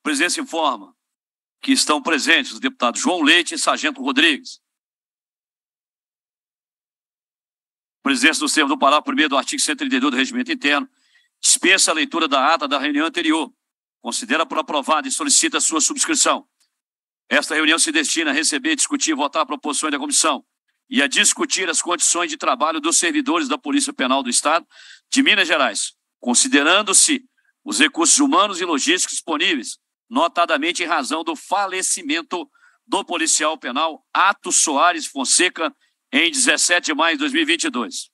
A presidente informa que estão presentes os deputados João Leite e Sargento Rodrigues. Presidência do Servo do parágrafo primeiro do artigo 132 do Regimento Interno, dispensa a leitura da ata da reunião anterior, considera por aprovada e solicita sua subscrição. Esta reunião se destina a receber, discutir e votar proposições da comissão e a discutir as condições de trabalho dos servidores da Polícia Penal do Estado de Minas Gerais, considerando-se os recursos humanos e logísticos disponíveis notadamente em razão do falecimento do policial penal Ato Soares Fonseca em 17 de maio de 2022.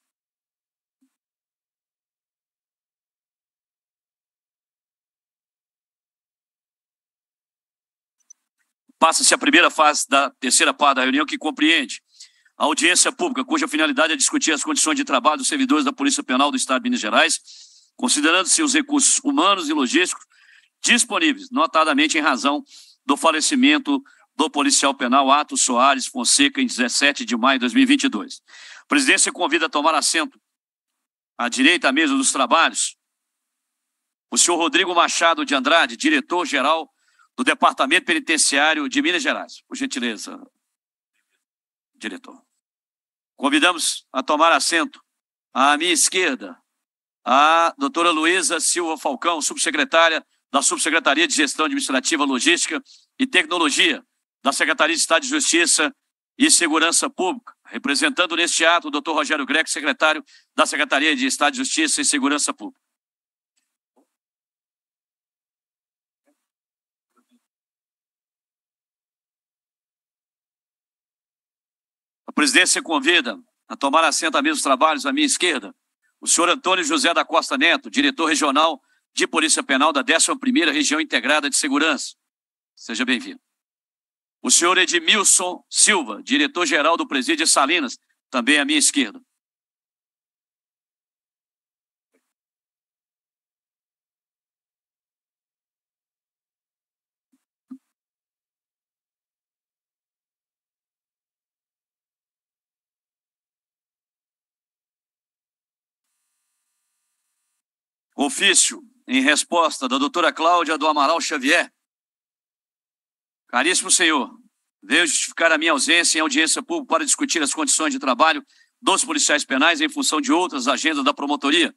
Passa-se a primeira fase da terceira parte da reunião, que compreende a audiência pública, cuja finalidade é discutir as condições de trabalho dos servidores da Polícia Penal do Estado de Minas Gerais, considerando-se os recursos humanos e logísticos disponíveis, notadamente em razão do falecimento do policial penal Atos Soares Fonseca em 17 de maio de 2022. A presidência convida a tomar assento à direita à mesa dos trabalhos o senhor Rodrigo Machado de Andrade, diretor-geral do Departamento Penitenciário de Minas Gerais. Por gentileza, diretor. Convidamos a tomar assento à minha esquerda a doutora Luísa Silva Falcão, subsecretária da Subsecretaria de Gestão Administrativa, Logística e Tecnologia, da Secretaria de Estado de Justiça e Segurança Pública, representando neste ato o Dr. Rogério Greco, secretário da Secretaria de Estado de Justiça e Segurança Pública. A presidência convida a tomar assento à mesa dos trabalhos à minha esquerda o senhor Antônio José da Costa Neto, diretor regional de Polícia Penal da 11ª Região Integrada de Segurança. Seja bem-vindo. O senhor Edmilson Silva, diretor-geral do Presídio Salinas, também à minha esquerda. Ofício em resposta da doutora Cláudia do Amaral Xavier. Caríssimo senhor, vejo justificar a minha ausência em audiência pública para discutir as condições de trabalho dos policiais penais em função de outras agendas da promotoria.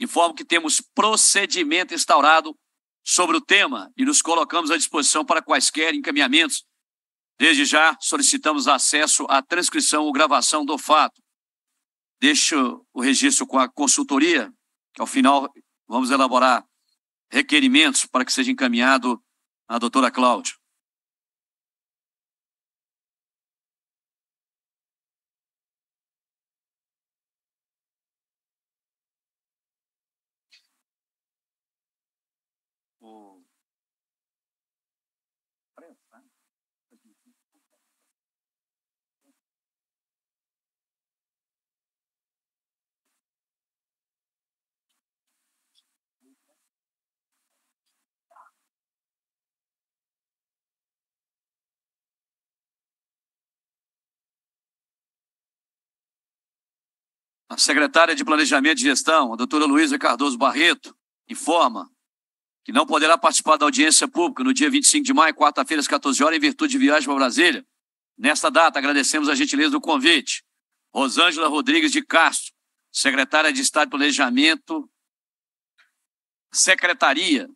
Informo que temos procedimento instaurado sobre o tema e nos colocamos à disposição para quaisquer encaminhamentos. Desde já solicitamos acesso à transcrição ou gravação do fato. Deixo o registro com a consultoria, que ao final vamos elaborar requerimentos para que seja encaminhado à doutora Cláudia. A secretária de Planejamento e Gestão, a doutora Luísa Cardoso Barreto, informa que não poderá participar da audiência pública no dia 25 de maio, quarta-feira, às 14 horas, em virtude de viagem para Brasília. Nesta data, agradecemos a gentileza do convite. Rosângela Rodrigues de Castro, secretária de Estado de Planejamento, Secretaria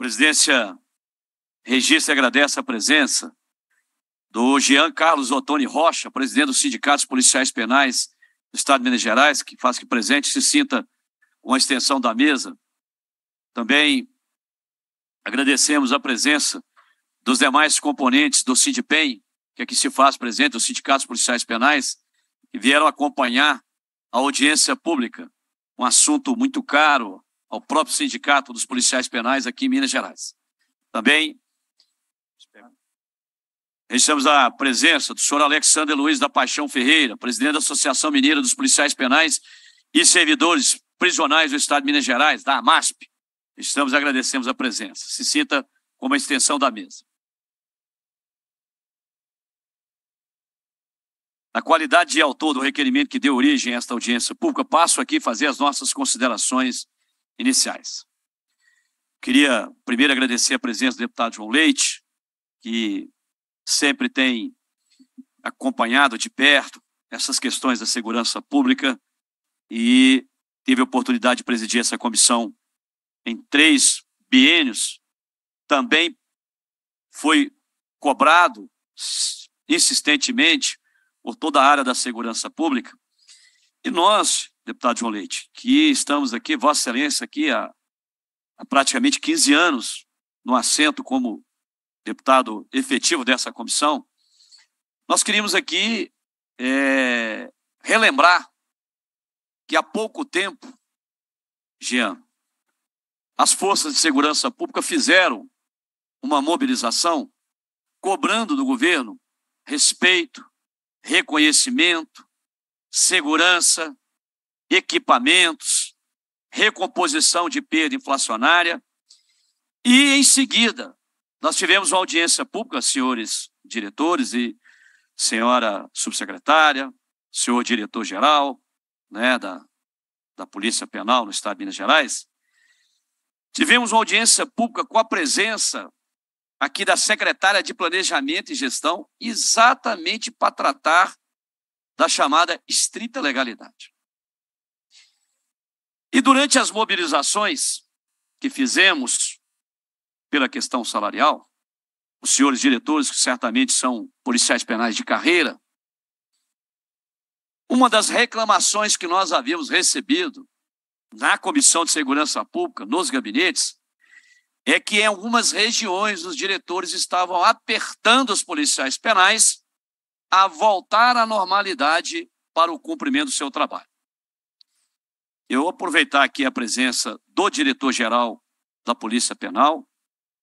presidência registra e agradece a presença do Jean Carlos Ottoni Rocha, presidente do Sindicato dos Policiais Penais do Estado de Minas Gerais, que faz que presente se sinta uma extensão da mesa. Também agradecemos a presença dos demais componentes do SINDPEN, que aqui é se faz presente, os sindicatos policiais penais, que vieram acompanhar a audiência pública, um assunto muito caro ao próprio sindicato dos policiais penais aqui em Minas Gerais. Também registramos a presença do senhor Alexandre Luiz da Paixão Ferreira, presidente da Associação Mineira dos Policiais Penais e Servidores Prisionais do Estado de Minas Gerais, da AMASP. Estamos agradecemos a presença. Se sinta como a extensão da mesa. Na qualidade de autor do requerimento que deu origem a esta audiência pública, passo aqui fazer as nossas considerações iniciais. Queria primeiro agradecer a presença do deputado João Leite, que sempre tem acompanhado de perto essas questões da segurança pública e teve a oportunidade de presidir essa comissão em três biênios. Também foi cobrado insistentemente por toda a área da segurança pública. E nós deputado João Leite, que estamos aqui, Vossa Excelência, aqui há, há praticamente 15 anos no assento como deputado efetivo dessa comissão, nós queríamos aqui é, relembrar que há pouco tempo, Jean, as forças de segurança pública fizeram uma mobilização cobrando do governo respeito, reconhecimento, segurança equipamentos, recomposição de perda inflacionária. E, em seguida, nós tivemos uma audiência pública, senhores diretores e senhora subsecretária, senhor diretor-geral né, da, da Polícia Penal no Estado de Minas Gerais. Tivemos uma audiência pública com a presença aqui da secretária de Planejamento e Gestão, exatamente para tratar da chamada estrita legalidade. E durante as mobilizações que fizemos pela questão salarial, os senhores diretores, que certamente são policiais penais de carreira, uma das reclamações que nós havíamos recebido na Comissão de Segurança Pública, nos gabinetes, é que em algumas regiões os diretores estavam apertando os policiais penais a voltar à normalidade para o cumprimento do seu trabalho. Eu vou aproveitar aqui a presença do diretor-geral da Polícia Penal,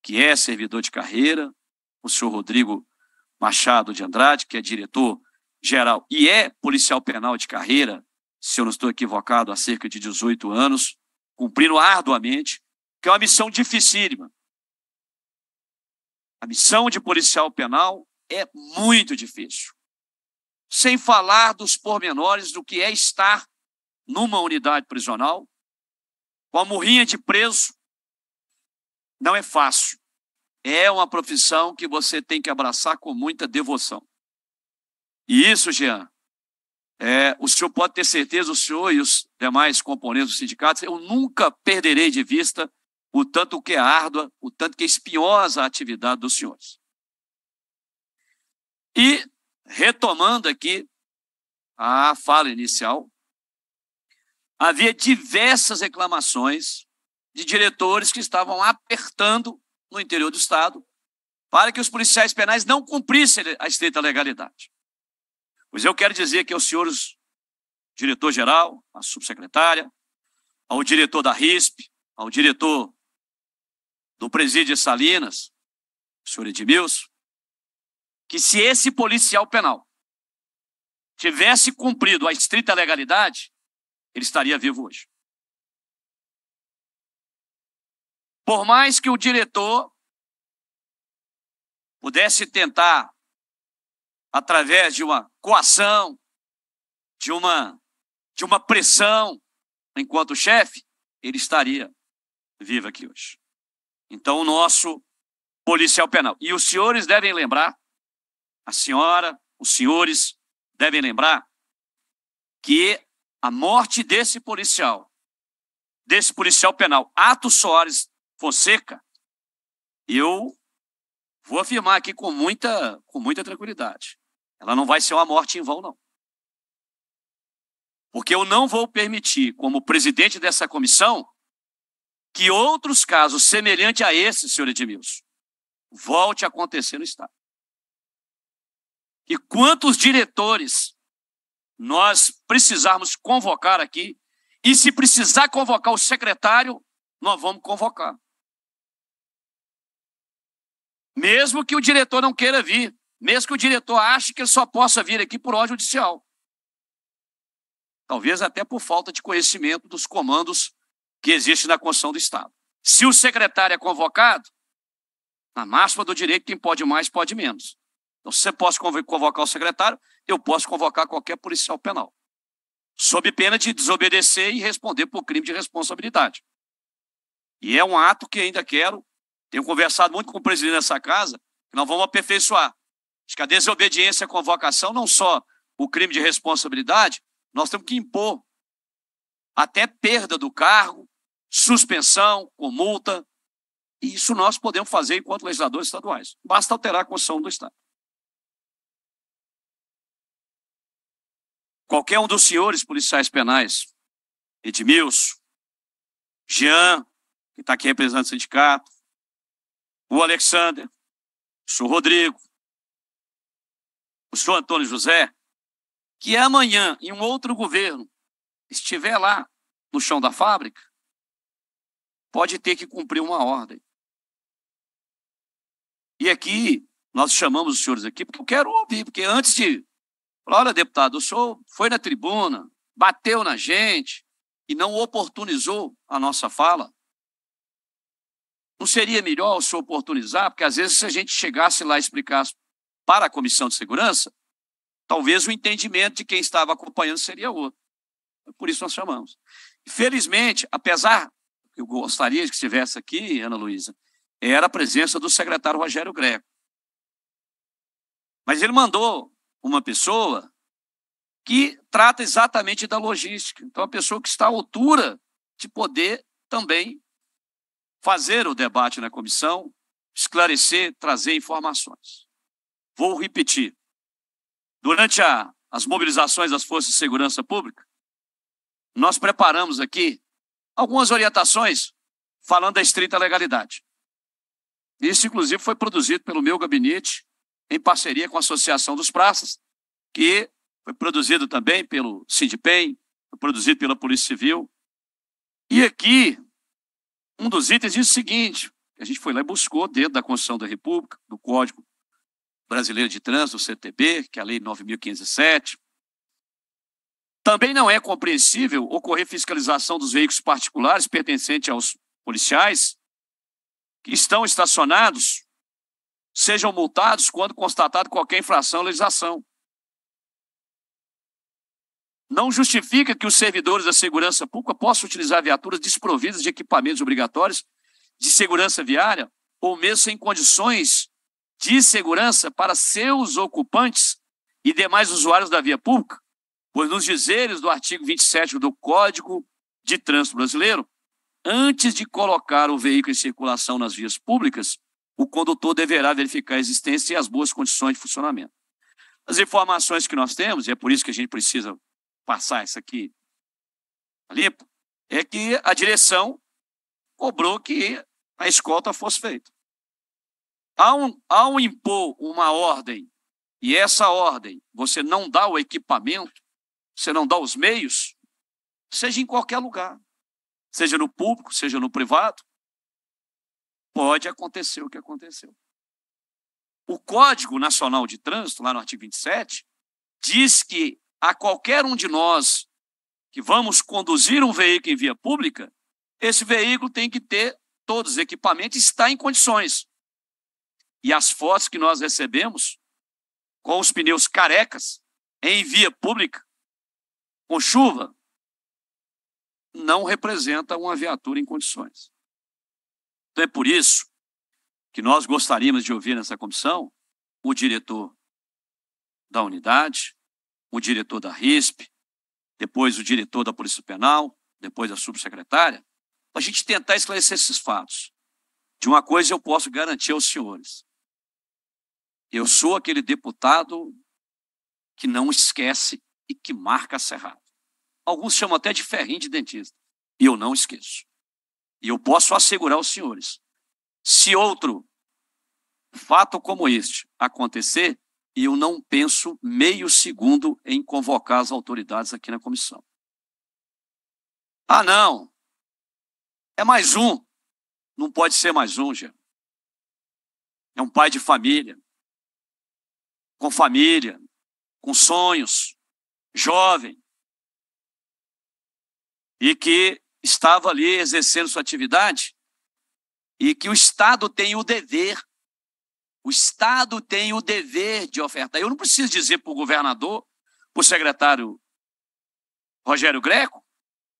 que é servidor de carreira, o senhor Rodrigo Machado de Andrade, que é diretor-geral e é policial penal de carreira, se eu não estou equivocado, há cerca de 18 anos, cumprindo arduamente, que é uma missão dificílima. A missão de policial penal é muito difícil. Sem falar dos pormenores do que é estar numa unidade prisional, com a murrinha de preso, não é fácil. É uma profissão que você tem que abraçar com muita devoção. E isso, Jean, é, o senhor pode ter certeza, o senhor e os demais componentes do sindicato, eu nunca perderei de vista o tanto que é árdua, o tanto que é espinhosa a atividade dos senhores. E, retomando aqui a fala inicial, Havia diversas reclamações de diretores que estavam apertando no interior do Estado para que os policiais penais não cumprissem a estrita legalidade. Pois eu quero dizer que aos senhores diretor-geral, a subsecretária, ao diretor da RISP, ao diretor do presídio de Salinas, o senhor Edmilson, que se esse policial penal tivesse cumprido a estrita legalidade, ele estaria vivo hoje. Por mais que o diretor pudesse tentar, através de uma coação, de uma, de uma pressão, enquanto chefe, ele estaria vivo aqui hoje. Então, o nosso policial penal. E os senhores devem lembrar, a senhora, os senhores devem lembrar, que a morte desse policial, desse policial penal, Atos Soares Fonseca, eu vou afirmar aqui com muita, com muita tranquilidade. Ela não vai ser uma morte em vão, não. Porque eu não vou permitir, como presidente dessa comissão, que outros casos semelhantes a esse, senhor Edmilson, volte a acontecer no Estado. E quantos diretores nós precisarmos convocar aqui, e se precisar convocar o secretário, nós vamos convocar. Mesmo que o diretor não queira vir, mesmo que o diretor ache que ele só possa vir aqui por ordem judicial. Talvez até por falta de conhecimento dos comandos que existem na Constituição do Estado. Se o secretário é convocado, na máxima do direito, quem pode mais, pode menos. Então, se você pode convocar o secretário, eu posso convocar qualquer policial penal. Sob pena de desobedecer e responder por crime de responsabilidade. E é um ato que ainda quero. Tenho conversado muito com o presidente dessa casa, que nós vamos aperfeiçoar. Acho que a desobediência à convocação, não só o crime de responsabilidade, nós temos que impor até perda do cargo, suspensão com multa. E isso nós podemos fazer enquanto legisladores estaduais. Basta alterar a Constituição do Estado. Qualquer um dos senhores policiais penais, Edmilson, Jean, que está aqui representando o sindicato, o Alexander, o senhor Rodrigo, o senhor Antônio José, que amanhã, em um outro governo, estiver lá no chão da fábrica, pode ter que cumprir uma ordem. E aqui, nós chamamos os senhores aqui, porque eu quero ouvir, porque antes de Falou, olha, deputado, o senhor foi na tribuna, bateu na gente e não oportunizou a nossa fala. Não seria melhor o senhor oportunizar? Porque às vezes se a gente chegasse lá e explicasse para a Comissão de Segurança, talvez o entendimento de quem estava acompanhando seria outro. Por isso nós chamamos. Felizmente, apesar, eu gostaria que estivesse aqui, Ana Luísa, era a presença do secretário Rogério Greco. Mas ele mandou uma pessoa que trata exatamente da logística. Então, a pessoa que está à altura de poder também fazer o debate na comissão, esclarecer, trazer informações. Vou repetir. Durante a, as mobilizações das forças de segurança pública, nós preparamos aqui algumas orientações falando da estrita legalidade. Isso, inclusive, foi produzido pelo meu gabinete em parceria com a Associação dos Praças, que foi produzido também pelo Sindipem, produzido pela Polícia Civil. E aqui, um dos itens diz o seguinte, a gente foi lá e buscou dentro da Constituição da República, do Código Brasileiro de Trânsito, o CTB, que é a Lei 9.507, também não é compreensível ocorrer fiscalização dos veículos particulares pertencentes aos policiais que estão estacionados sejam multados quando constatado qualquer infração à legislação. Não justifica que os servidores da segurança pública possam utilizar viaturas desprovidas de equipamentos obrigatórios de segurança viária ou mesmo sem condições de segurança para seus ocupantes e demais usuários da via pública, pois nos dizeres do artigo 27 do Código de Trânsito Brasileiro, antes de colocar o veículo em circulação nas vias públicas, o condutor deverá verificar a existência e as boas condições de funcionamento. As informações que nós temos, e é por isso que a gente precisa passar isso aqui limpo, é que a direção cobrou que a escolta fosse feita. Ao, ao impor uma ordem, e essa ordem você não dá o equipamento, você não dá os meios, seja em qualquer lugar, seja no público, seja no privado, pode acontecer o que aconteceu. O Código Nacional de Trânsito, lá no artigo 27, diz que a qualquer um de nós que vamos conduzir um veículo em via pública, esse veículo tem que ter todos os equipamentos e estar em condições. E as fotos que nós recebemos com os pneus carecas em via pública, com chuva, não representa uma viatura em condições. Então é por isso que nós gostaríamos de ouvir nessa comissão o diretor da unidade, o diretor da RISP, depois o diretor da Polícia Penal, depois a subsecretária, para a gente tentar esclarecer esses fatos. De uma coisa eu posso garantir aos senhores: eu sou aquele deputado que não esquece e que marca a serrada. Alguns chamam até de ferrinho de dentista, e eu não esqueço. E eu posso assegurar os senhores: se outro fato como este acontecer, eu não penso meio segundo em convocar as autoridades aqui na comissão. Ah, não! É mais um. Não pode ser mais um, já. É um pai de família, com família, com sonhos, jovem, e que estava ali exercendo sua atividade e que o Estado tem o dever, o Estado tem o dever de ofertar. Eu não preciso dizer para o governador, para o secretário Rogério Greco,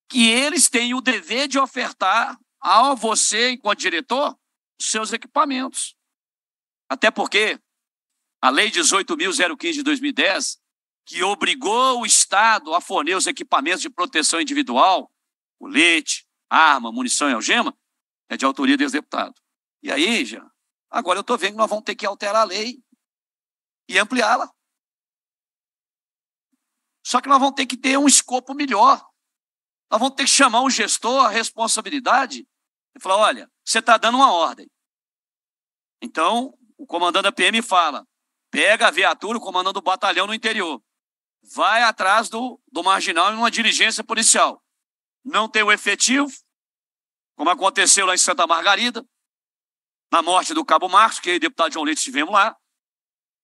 que eles têm o dever de ofertar a você, enquanto diretor, seus equipamentos. Até porque a Lei 18.015 de 2010, que obrigou o Estado a fornecer os equipamentos de proteção individual o leite, arma, munição e algema, é de autoria do ex-deputado. E aí, já, agora eu estou vendo que nós vamos ter que alterar a lei e ampliá-la. Só que nós vamos ter que ter um escopo melhor. Nós vamos ter que chamar um gestor a responsabilidade e falar: olha, você está dando uma ordem. Então, o comandante da PM fala: pega a viatura, o comandante do batalhão no interior. Vai atrás do, do marginal em uma diligência policial não tem o efetivo, como aconteceu lá em Santa Margarida, na morte do Cabo Marcos, que eu e o deputado João Leite estivemos lá.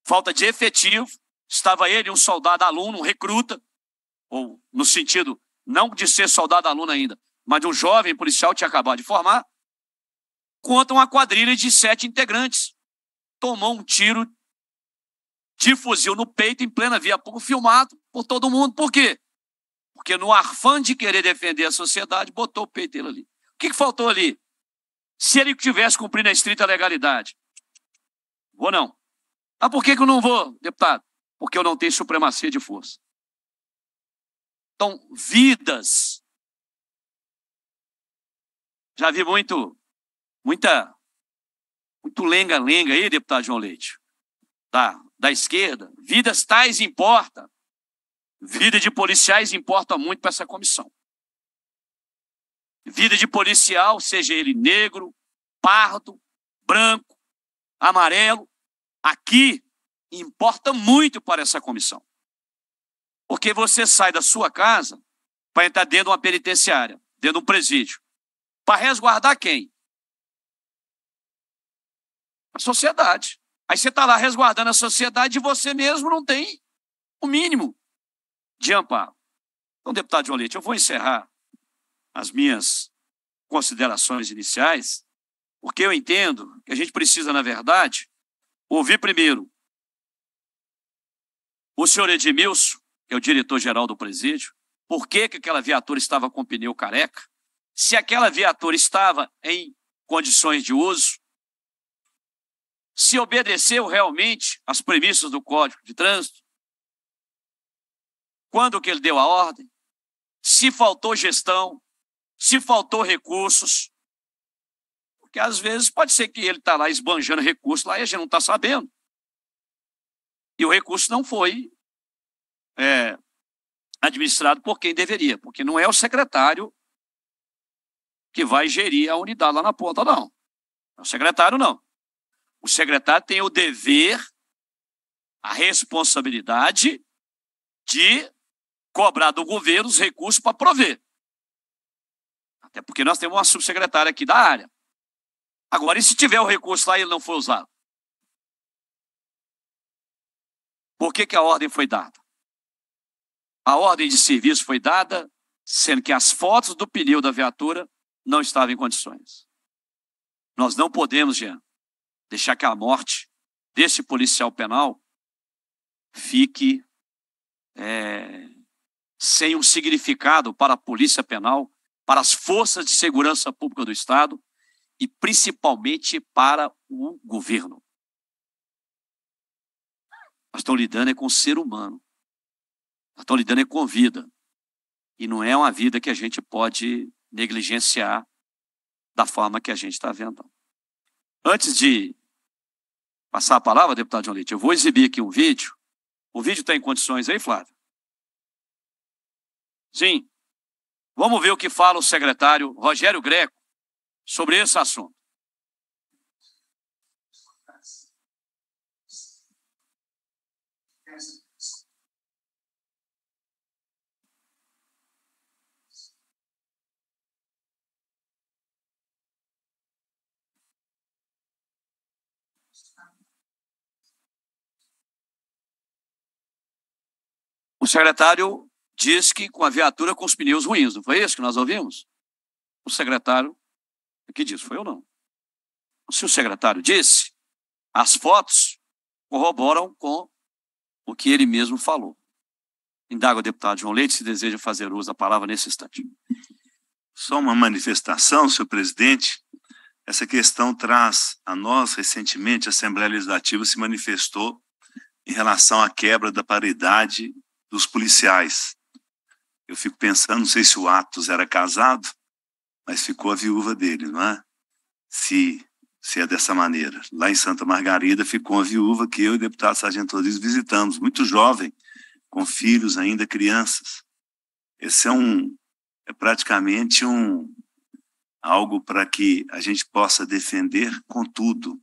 Falta de efetivo, estava ele, um soldado aluno, um recruta, ou no sentido não de ser soldado aluno ainda, mas de um jovem policial tinha acabado de formar, contra uma quadrilha de sete integrantes. Tomou um tiro de fuzil no peito em plena via pública, filmado por todo mundo. Por quê? Porque no afã de querer defender a sociedade, botou o peito dele ali. O que, que faltou ali? Se ele tivesse cumprido a estrita legalidade. Vou não. Ah, por que, que eu não vou, deputado? Porque eu não tenho supremacia de força. Então, vidas. Já vi muito, muita, muito lenga-lenga aí, deputado João Leite, da, tá, da esquerda. Vidas tais importa. Vida de policiais importa muito para essa comissão. Vida de policial, seja ele negro, pardo, branco, amarelo, aqui importa muito para essa comissão. Porque você sai da sua casa para entrar dentro de uma penitenciária, dentro de um presídio. Para resguardar quem? A sociedade. Aí você está lá resguardando a sociedade e você mesmo não tem o mínimo de amparo. Então, deputado João Leite, eu vou encerrar as minhas considerações iniciais, porque eu entendo que a gente precisa, na verdade, ouvir primeiro o senhor Edmilson, que é o diretor-geral do presídio, por que, que aquela viatura estava com pneu careca, se aquela viatura estava em condições de uso, se obedeceu realmente às premissas do Código de Trânsito, quando que ele deu a ordem, se faltou gestão, se faltou recursos. Porque às vezes pode ser que ele está lá esbanjando recursos lá e a gente não está sabendo. E o recurso não foi é, administrado por quem deveria, porque não é o secretário que vai gerir a unidade lá na ponta, não. É o secretário não. O secretário tem o dever, a responsabilidade de cobrar do governo os recursos para prover. Até porque nós temos uma subsecretária aqui da área. Agora, e se tiver o recurso lá e ele não foi usado? Por que, que a ordem foi dada? A ordem de serviço foi dada, sendo que as fotos do pneu da viatura não estavam em condições. Nós não podemos, Jean, deixar que a morte desse policial penal fique é, sem um significado para a Polícia Penal, para as forças de segurança pública do Estado e principalmente para o governo. Nós estamos lidando é com o ser humano. Nós estamos lidando é com vida. E não é uma vida que a gente pode negligenciar da forma que a gente está vendo. Antes de passar a palavra, deputado João Leite, eu vou exibir aqui um vídeo. O vídeo está em condições aí, Flávio? Sim. Vamos ver o que fala o secretário Rogério Greco sobre esse assunto. O secretário diz que com a viatura com os pneus ruins, não foi isso que nós ouvimos? O secretário que disse, foi eu não. Se o secretário disse, as fotos corroboram com o que ele mesmo falou. Indaga o deputado João Leite se deseja fazer uso da palavra nesse instante. Só uma manifestação, senhor presidente. Essa questão traz a nós, recentemente, a Assembleia Legislativa se manifestou em relação à quebra da paridade dos policiais. Eu fico pensando, não sei se o Atos era casado, mas ficou a viúva dele, não é? Se, se é dessa maneira. Lá em Santa Margarida ficou a viúva que eu e o deputado Sargento Rodrigues visitamos, muito jovem, com filhos ainda crianças. Esse é um é praticamente um algo para que a gente possa defender, com tudo.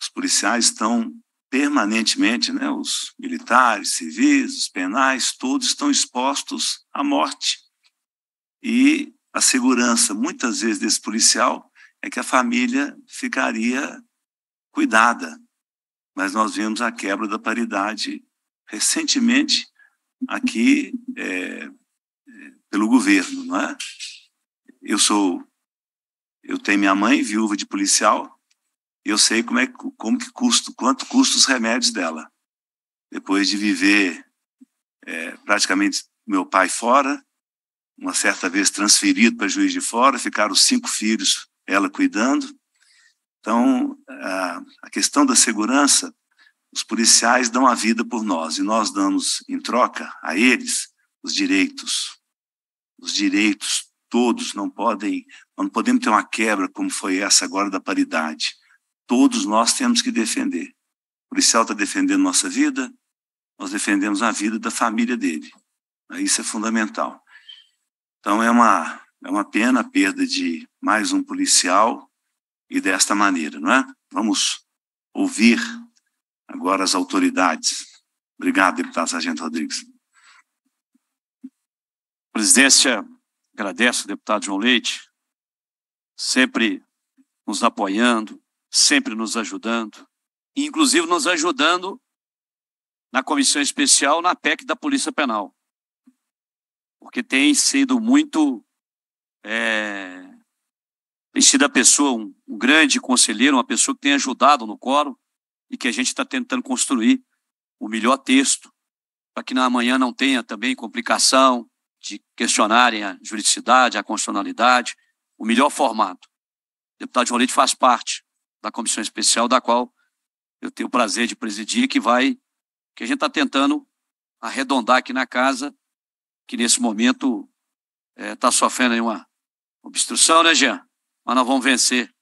os policiais estão permanentemente, né, os militares, civis, os penais, todos estão expostos à morte. E a segurança, muitas vezes, desse policial é que a família ficaria cuidada. Mas nós vimos a quebra da paridade recentemente aqui é, é pelo governo, não é? Eu sou, eu tenho minha mãe viúva de policial eu sei como é como que custa, quanto custa os remédios dela. Depois de viver é, praticamente meu pai fora, uma certa vez transferido para Juiz de Fora, ficaram cinco filhos ela cuidando. Então, a, a questão da segurança, os policiais dão a vida por nós e nós damos em troca a eles os direitos. Os direitos todos não podem, não podemos ter uma quebra como foi essa agora da paridade todos nós temos que defender. O policial está defendendo nossa vida, nós defendemos a vida da família dele. Né? Isso é fundamental. Então é uma, é uma pena a perda de mais um policial e desta maneira, não é? Vamos ouvir agora as autoridades. Obrigado, deputado Sargento Rodrigues. Presidência, agradeço ao deputado João Leite, sempre nos apoiando, sempre nos ajudando, inclusive nos ajudando na comissão especial, na PEC da Polícia Penal, porque tem sido muito. É, tem sido a pessoa, um, um grande conselheiro, uma pessoa que tem ajudado no quórum e que a gente está tentando construir o melhor texto para que na manhã não tenha também complicação de questionarem a juridicidade, a constitucionalidade, o melhor formato. O deputado João Leite faz parte da comissão especial, da qual eu tenho o prazer de presidir, que vai, que a gente está tentando arredondar aqui na casa, que nesse momento está é, tá sofrendo uma obstrução, né, Jean? Mas nós vamos vencer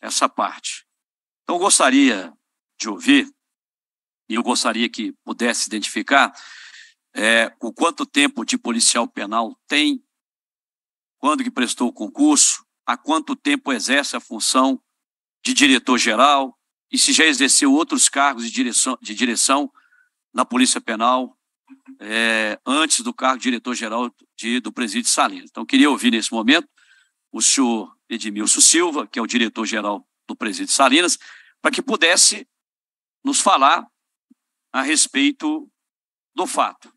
essa parte. Então, gostaria de ouvir, e eu gostaria que pudesse identificar é, o quanto tempo de policial penal tem, quando que prestou o concurso, há quanto tempo exerce a função de diretor-geral, e se já exerceu outros cargos de direção, de direção na Polícia Penal é, antes do cargo de diretor-geral do presídio de Salinas. Então, queria ouvir nesse momento o senhor Edmilson Silva, que é o diretor-geral do presídio de Salinas, para que pudesse nos falar a respeito do fato.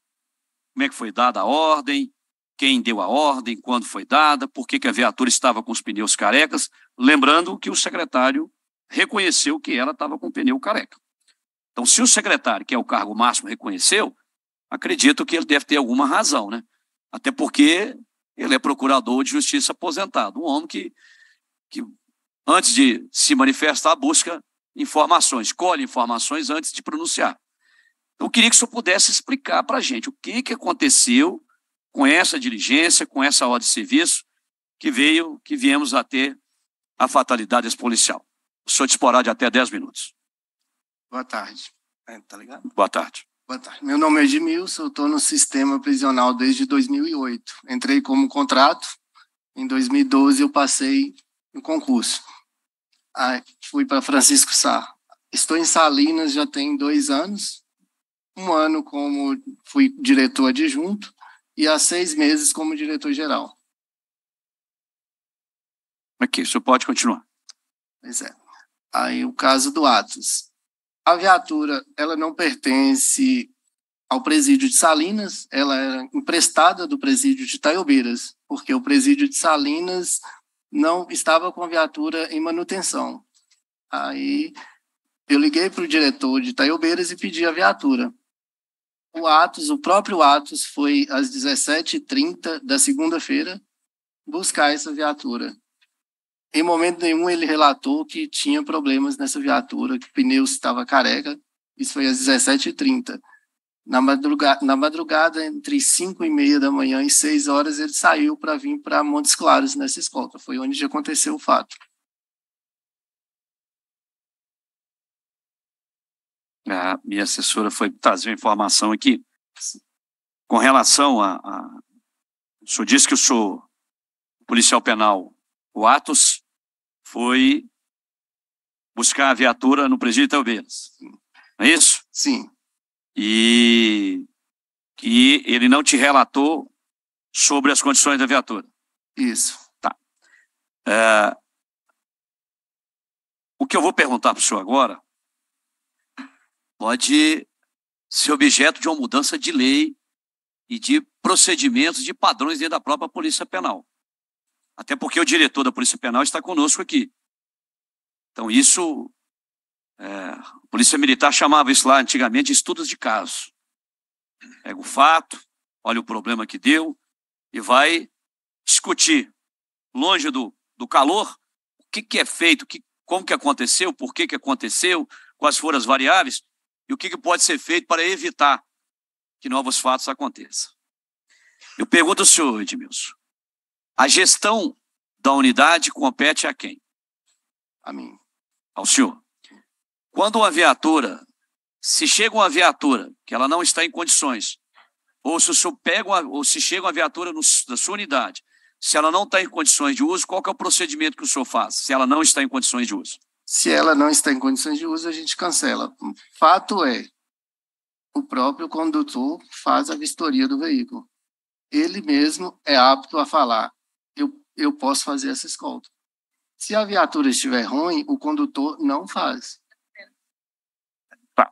Como é que foi dada a ordem, quem deu a ordem, quando foi dada, por que, que a viatura estava com os pneus carecas, Lembrando que o secretário reconheceu que ela estava com pneu careca. Então, se o secretário, que é o cargo máximo, reconheceu, acredito que ele deve ter alguma razão, né? Até porque ele é procurador de justiça aposentado, um homem que, que antes de se manifestar, busca informações, colhe informações antes de pronunciar. Então, eu queria que o senhor pudesse explicar para a gente o que, que aconteceu com essa diligência, com essa ordem de serviço que veio, que viemos a ter a fatalidade policial. O senhor disporá de até 10 minutos. Boa tarde. É, tá ligado? Boa tarde. Boa tarde. Meu nome é Edmilson, estou no sistema prisional desde 2008. Entrei como contrato, em 2012 eu passei no concurso. Aí fui para Francisco Sá. Estou em Salinas já tem dois anos, um ano como fui diretor adjunto e há seis meses como diretor-geral. Aqui, o senhor pode continuar. Pois é. Aí o caso do Atos. A viatura, ela não pertence ao presídio de Salinas, ela era emprestada do presídio de Taiobeiras, porque o presídio de Salinas não estava com a viatura em manutenção. Aí eu liguei para o diretor de Taiobeiras e pedi a viatura. O Atos, o próprio Atos, foi às 17h30 da segunda-feira buscar essa viatura. Em momento nenhum ele relatou que tinha problemas nessa viatura, que o pneu estava careca. Isso foi às 17h30. Na madrugada, na madrugada, entre 5 e meia da manhã e 6 horas, ele saiu para vir para Montes Claros nessa escolta. Foi onde aconteceu o fato. A é, minha assessora foi trazer uma informação aqui. Com relação a. a o senhor disse que o senhor, policial penal, o Atos, foi buscar a viatura no presídio Itabeiras. Não é isso? Sim. E que ele não te relatou sobre as condições da viatura. Isso. Tá. É, o que eu vou perguntar para o senhor agora pode ser objeto de uma mudança de lei e de procedimentos, de padrões dentro da própria Polícia Penal. Até porque o diretor da Polícia Penal está conosco aqui. Então, isso. É, a Polícia Militar chamava isso lá antigamente de estudos de caso. Pega o fato, olha o problema que deu e vai discutir, longe do, do calor, o que, que é feito, que, como que aconteceu, por que, que aconteceu, quais foram as variáveis e o que, que pode ser feito para evitar que novos fatos aconteçam. Eu pergunto ao senhor, Edmilson, a gestão da unidade compete é a quem? A mim. Ao senhor. Quando uma viatura, se chega uma viatura que ela não está em condições, ou se o senhor pega uma, ou se chega uma viatura no, da sua unidade, se ela não está em condições de uso, qual é o procedimento que o senhor faz se ela não está em condições de uso? Se ela não está em condições de uso, a gente cancela. Fato é, o próprio condutor faz a vistoria do veículo. Ele mesmo é apto a falar eu posso fazer essa escolta. Se a viatura estiver ruim, o condutor não faz. Tá.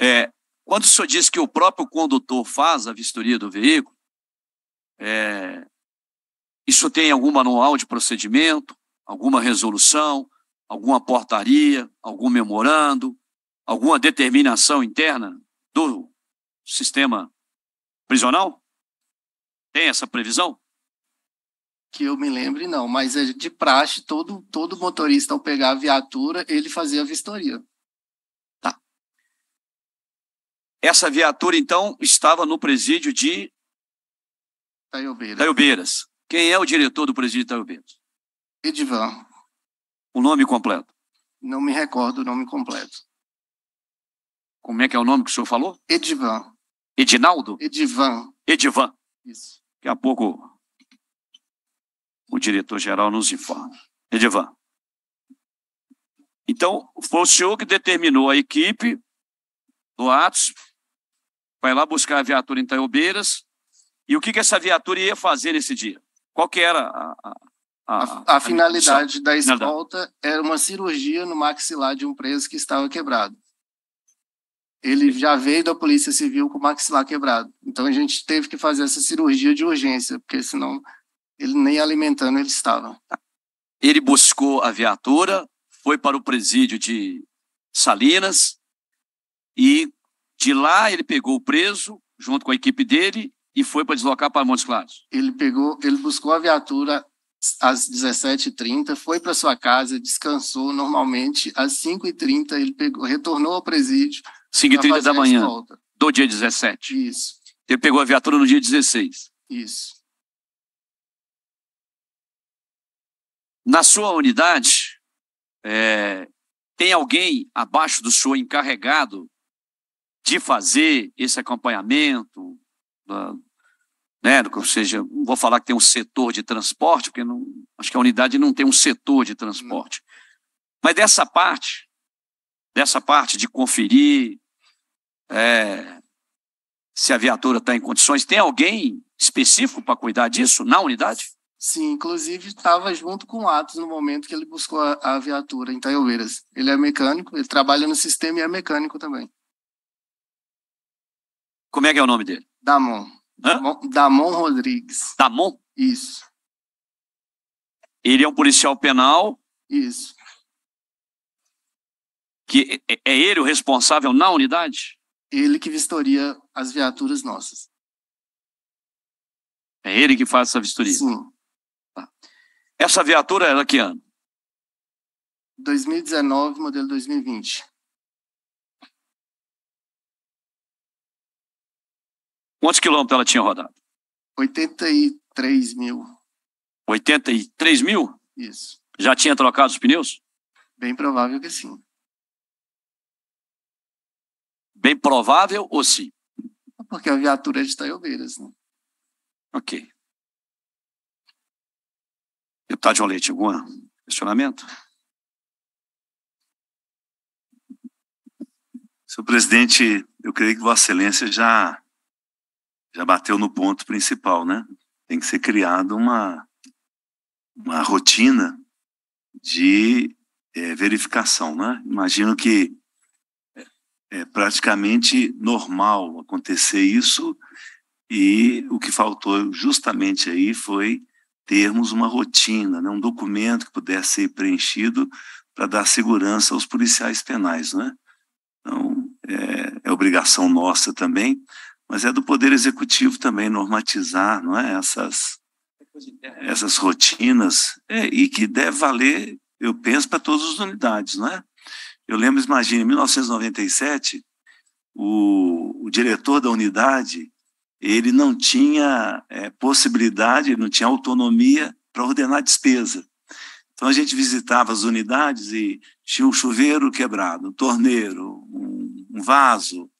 É, quando o senhor diz que o próprio condutor faz a vistoria do veículo, é, isso tem algum manual de procedimento, alguma resolução, alguma portaria, algum memorando, alguma determinação interna do sistema prisional? Tem essa previsão? que eu me lembre, não, mas é de praxe, todo, todo motorista, ao pegar a viatura, ele fazia a vistoria. Tá. Essa viatura, então, estava no presídio de. Taiobeiras. Taiobeiras. Quem é o diretor do presídio de Taiobeiras? Edivan. O nome completo? Não me recordo o nome completo. Como é que é o nome que o senhor falou? Edivan. Edinaldo? Edivan. Edivan. Isso. Daqui a pouco o diretor-geral nos informa. Edivan. Então, foi o senhor que determinou a equipe do Atos, vai lá buscar a viatura em Taiobeiras, e o que, que essa viatura ia fazer nesse dia? Qual que era a... a, a, a finalidade a da escolta era uma cirurgia no maxilar de um preso que estava quebrado ele já veio da Polícia Civil com o maxilar quebrado. Então a gente teve que fazer essa cirurgia de urgência, porque senão ele nem alimentando ele estava. Ele buscou a viatura, foi para o presídio de Salinas e de lá ele pegou o preso junto com a equipe dele e foi para deslocar para Montes Claros. Ele pegou, ele buscou a viatura às 17h30, foi para sua casa, descansou normalmente. Às 5h30 ele pegou, retornou ao presídio. 5h30 da manhã do dia 17. Isso. Ele pegou a viatura no dia 16. Isso. Na sua unidade, é, tem alguém abaixo do senhor encarregado de fazer esse acompanhamento, né, ou seja, não vou falar que tem um setor de transporte, porque não, acho que a unidade não tem um setor de transporte. Mas dessa parte, dessa parte de conferir é, se a viatura está em condições, tem alguém específico para cuidar disso na unidade? Sim, inclusive estava junto com o Atos no momento que ele buscou a, a viatura em Taiobeiras. Ele é mecânico, ele trabalha no sistema e é mecânico também. Como é que é o nome dele? Damon. Hã? Damon Rodrigues. Damon? Isso. Ele é um policial penal? Isso. Que é, é ele o responsável na unidade? Ele que vistoria as viaturas nossas. É ele que faz essa vistoria? Sim. Tá. Essa viatura era que ano? 2019, modelo 2020. Quantos quilômetros ela tinha rodado? 83 mil. 83 mil? Isso. Já tinha trocado os pneus? Bem provável que sim. Bem provável ou sim? Porque a viatura é de Taiobeiras, né? Ok. Deputado João Leite, algum questionamento? Senhor presidente, eu creio que Vossa Excelência já, já bateu no ponto principal, né? Tem que ser criada uma, uma rotina de é, verificação, né? Imagino que é, é praticamente normal acontecer isso e o que faltou justamente aí foi termos uma rotina, né, um documento que pudesse ser preenchido para dar segurança aos policiais penais. Né? Então, é, é, obrigação nossa também, mas é do Poder Executivo também normatizar não é, essas, essas rotinas é, e que deve valer, eu penso, para todas as unidades. Não é? Eu lembro, imagine, em 1997, o, o diretor da unidade ele não tinha é, possibilidade, não tinha autonomia para ordenar despesa. Então a gente visitava as unidades e tinha um chuveiro quebrado, um torneiro, um, vaso,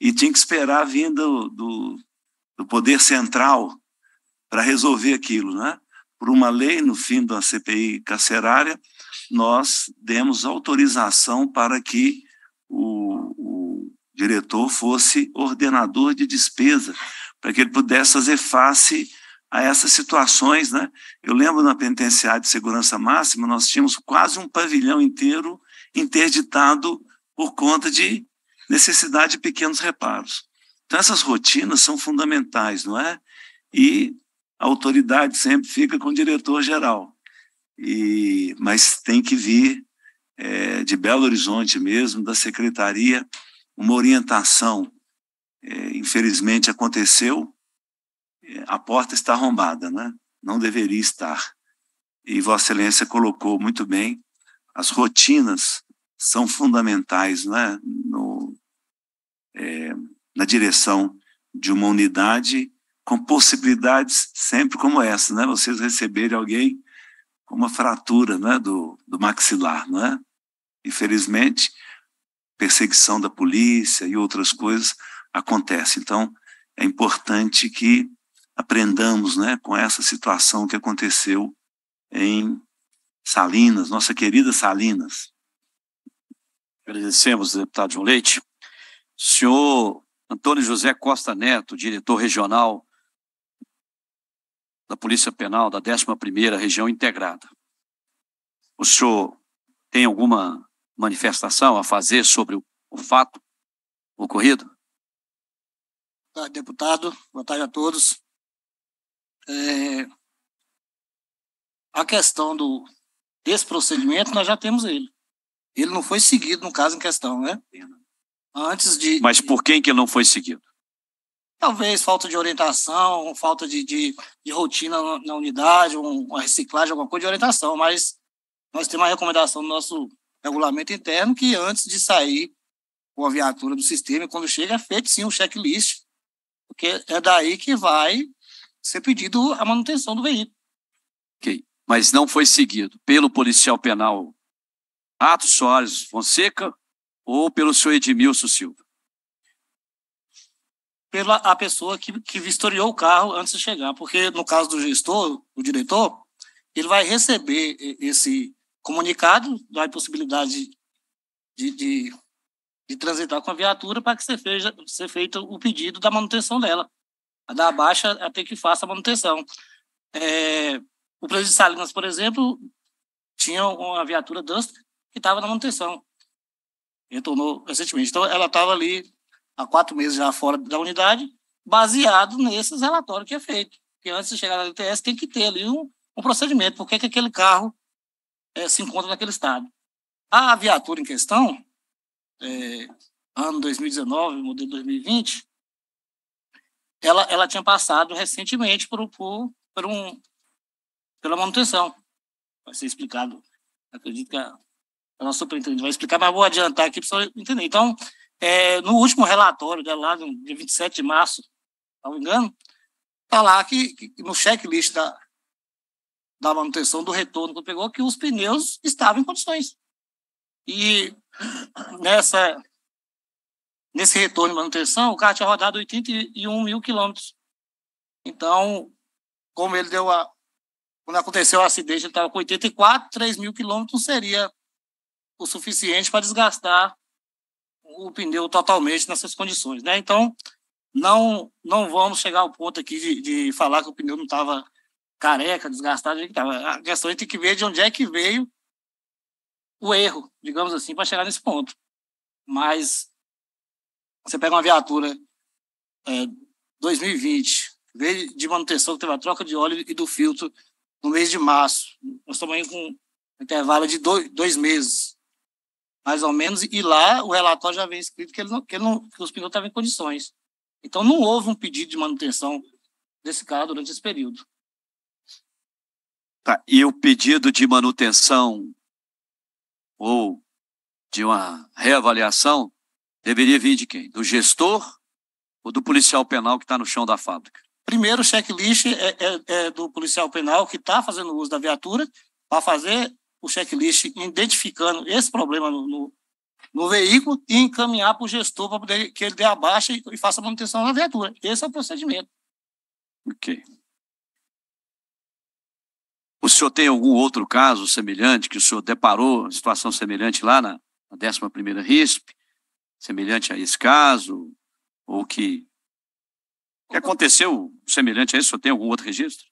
e tinha que esperar a vinda do, do, do poder central para resolver aquilo, né? Por uma lei, no fim da CPI carcerária, nós demos autorização para que o, o diretor fosse ordenador de despesa para que ele pudesse fazer face a essas situações. Né? Eu lembro na penitenciária de segurança máxima, nós tínhamos quase um pavilhão inteiro interditado por conta de necessidade de pequenos reparos. Então, essas rotinas são fundamentais, não é? E a autoridade sempre fica com o diretor-geral. E, mas tem que vir é, de Belo Horizonte mesmo, da secretaria, uma orientação é, infelizmente aconteceu, é, a porta está arrombada, né? não deveria estar. E Vossa Excelência colocou muito bem, as rotinas são fundamentais né? No, é, na direção de uma unidade com possibilidades sempre como essa, né? vocês receberem alguém com uma fratura né? do, do maxilar. Né? Infelizmente, perseguição da polícia e outras coisas acontece. Então, é importante que aprendamos né, com essa situação que aconteceu em Salinas, nossa querida Salinas. Agradecemos, deputado João Leite. Senhor Antônio José Costa Neto, diretor regional da Polícia Penal da 11ª Região Integrada. O senhor tem alguma manifestação a fazer sobre o fato ocorrido? deputado. Boa tarde a todos. É, a questão do, desse procedimento, nós já temos ele. Ele não foi seguido no caso em questão, né? Antes de. Mas por quem que não foi seguido? Talvez falta de orientação, falta de, de, de rotina na, unidade, um, uma reciclagem, alguma coisa de orientação, mas nós temos uma recomendação do nosso regulamento interno que antes de sair a viatura do sistema, quando chega, é feito sim um checklist porque é daí que vai ser pedido a manutenção do veículo. Ok, mas não foi seguido pelo policial penal Atos Soares Fonseca ou pelo senhor Edmilson Silva? Pela a pessoa que, que vistoriou o carro antes de chegar, porque no caso do gestor, o diretor, ele vai receber esse comunicado da possibilidade de, de de transitar com a viatura para que você seja ser feito o pedido da manutenção dela, a da baixa até que faça a manutenção. É, o presidente Salinas, por exemplo, tinha uma viatura Duster que estava na manutenção, retornou recentemente. Então, ela estava ali há quatro meses já fora da unidade, baseado nesses relatórios que é feito. Porque antes de chegar na LTS, tem que ter ali um, um procedimento, por que, que aquele carro é, se encontra naquele estado. A viatura em questão, é, ano 2019, modelo 2020, ela, ela tinha passado recentemente por, por, por um, pela manutenção. Vai ser explicado. Acredito que a, a nossa superintendente vai explicar, mas vou adiantar aqui para você entender. Então, é, no último relatório dela, né, lá no dia 27 de março, não me engano, está lá que, que, no checklist da, da manutenção do retorno que pegou, que os pneus estavam em condições. E nessa, nesse retorno e manutenção, o carro tinha é rodado 81 mil quilômetros. Então, como ele deu a. Quando aconteceu o acidente, ele estava com 84, 3 mil quilômetros seria o suficiente para desgastar o pneu totalmente nessas condições, né? Então, não não vamos chegar ao ponto aqui de, de falar que o pneu não estava careca, desgastado, a questão é que tem que ver de onde é que veio o erro, digamos assim, para chegar nesse ponto. Mas você pega uma viatura é, 2020, veio de manutenção, teve a troca de óleo e do filtro no mês de março. Nós estamos aí com um intervalo de dois, dois meses, mais ou menos, e lá o relatório já vem escrito que, ele não, que, ele não, que os pneus estavam em condições. Então, não houve um pedido de manutenção desse carro durante esse período. Tá, e o pedido de manutenção ou de uma reavaliação deveria vir de quem? Do gestor ou do policial penal que está no chão da fábrica? Primeiro, o checklist é, é, é do policial penal que está fazendo uso da viatura para fazer o checklist identificando esse problema no, no, no veículo e encaminhar para o gestor para que ele dê a baixa e, e faça a manutenção da viatura. Esse é o procedimento. Ok. O senhor tem algum outro caso semelhante que o senhor deparou, situação semelhante lá na, na 11ª RISP, semelhante a esse caso, ou que, que aconteceu semelhante a isso? O senhor tem algum outro registro?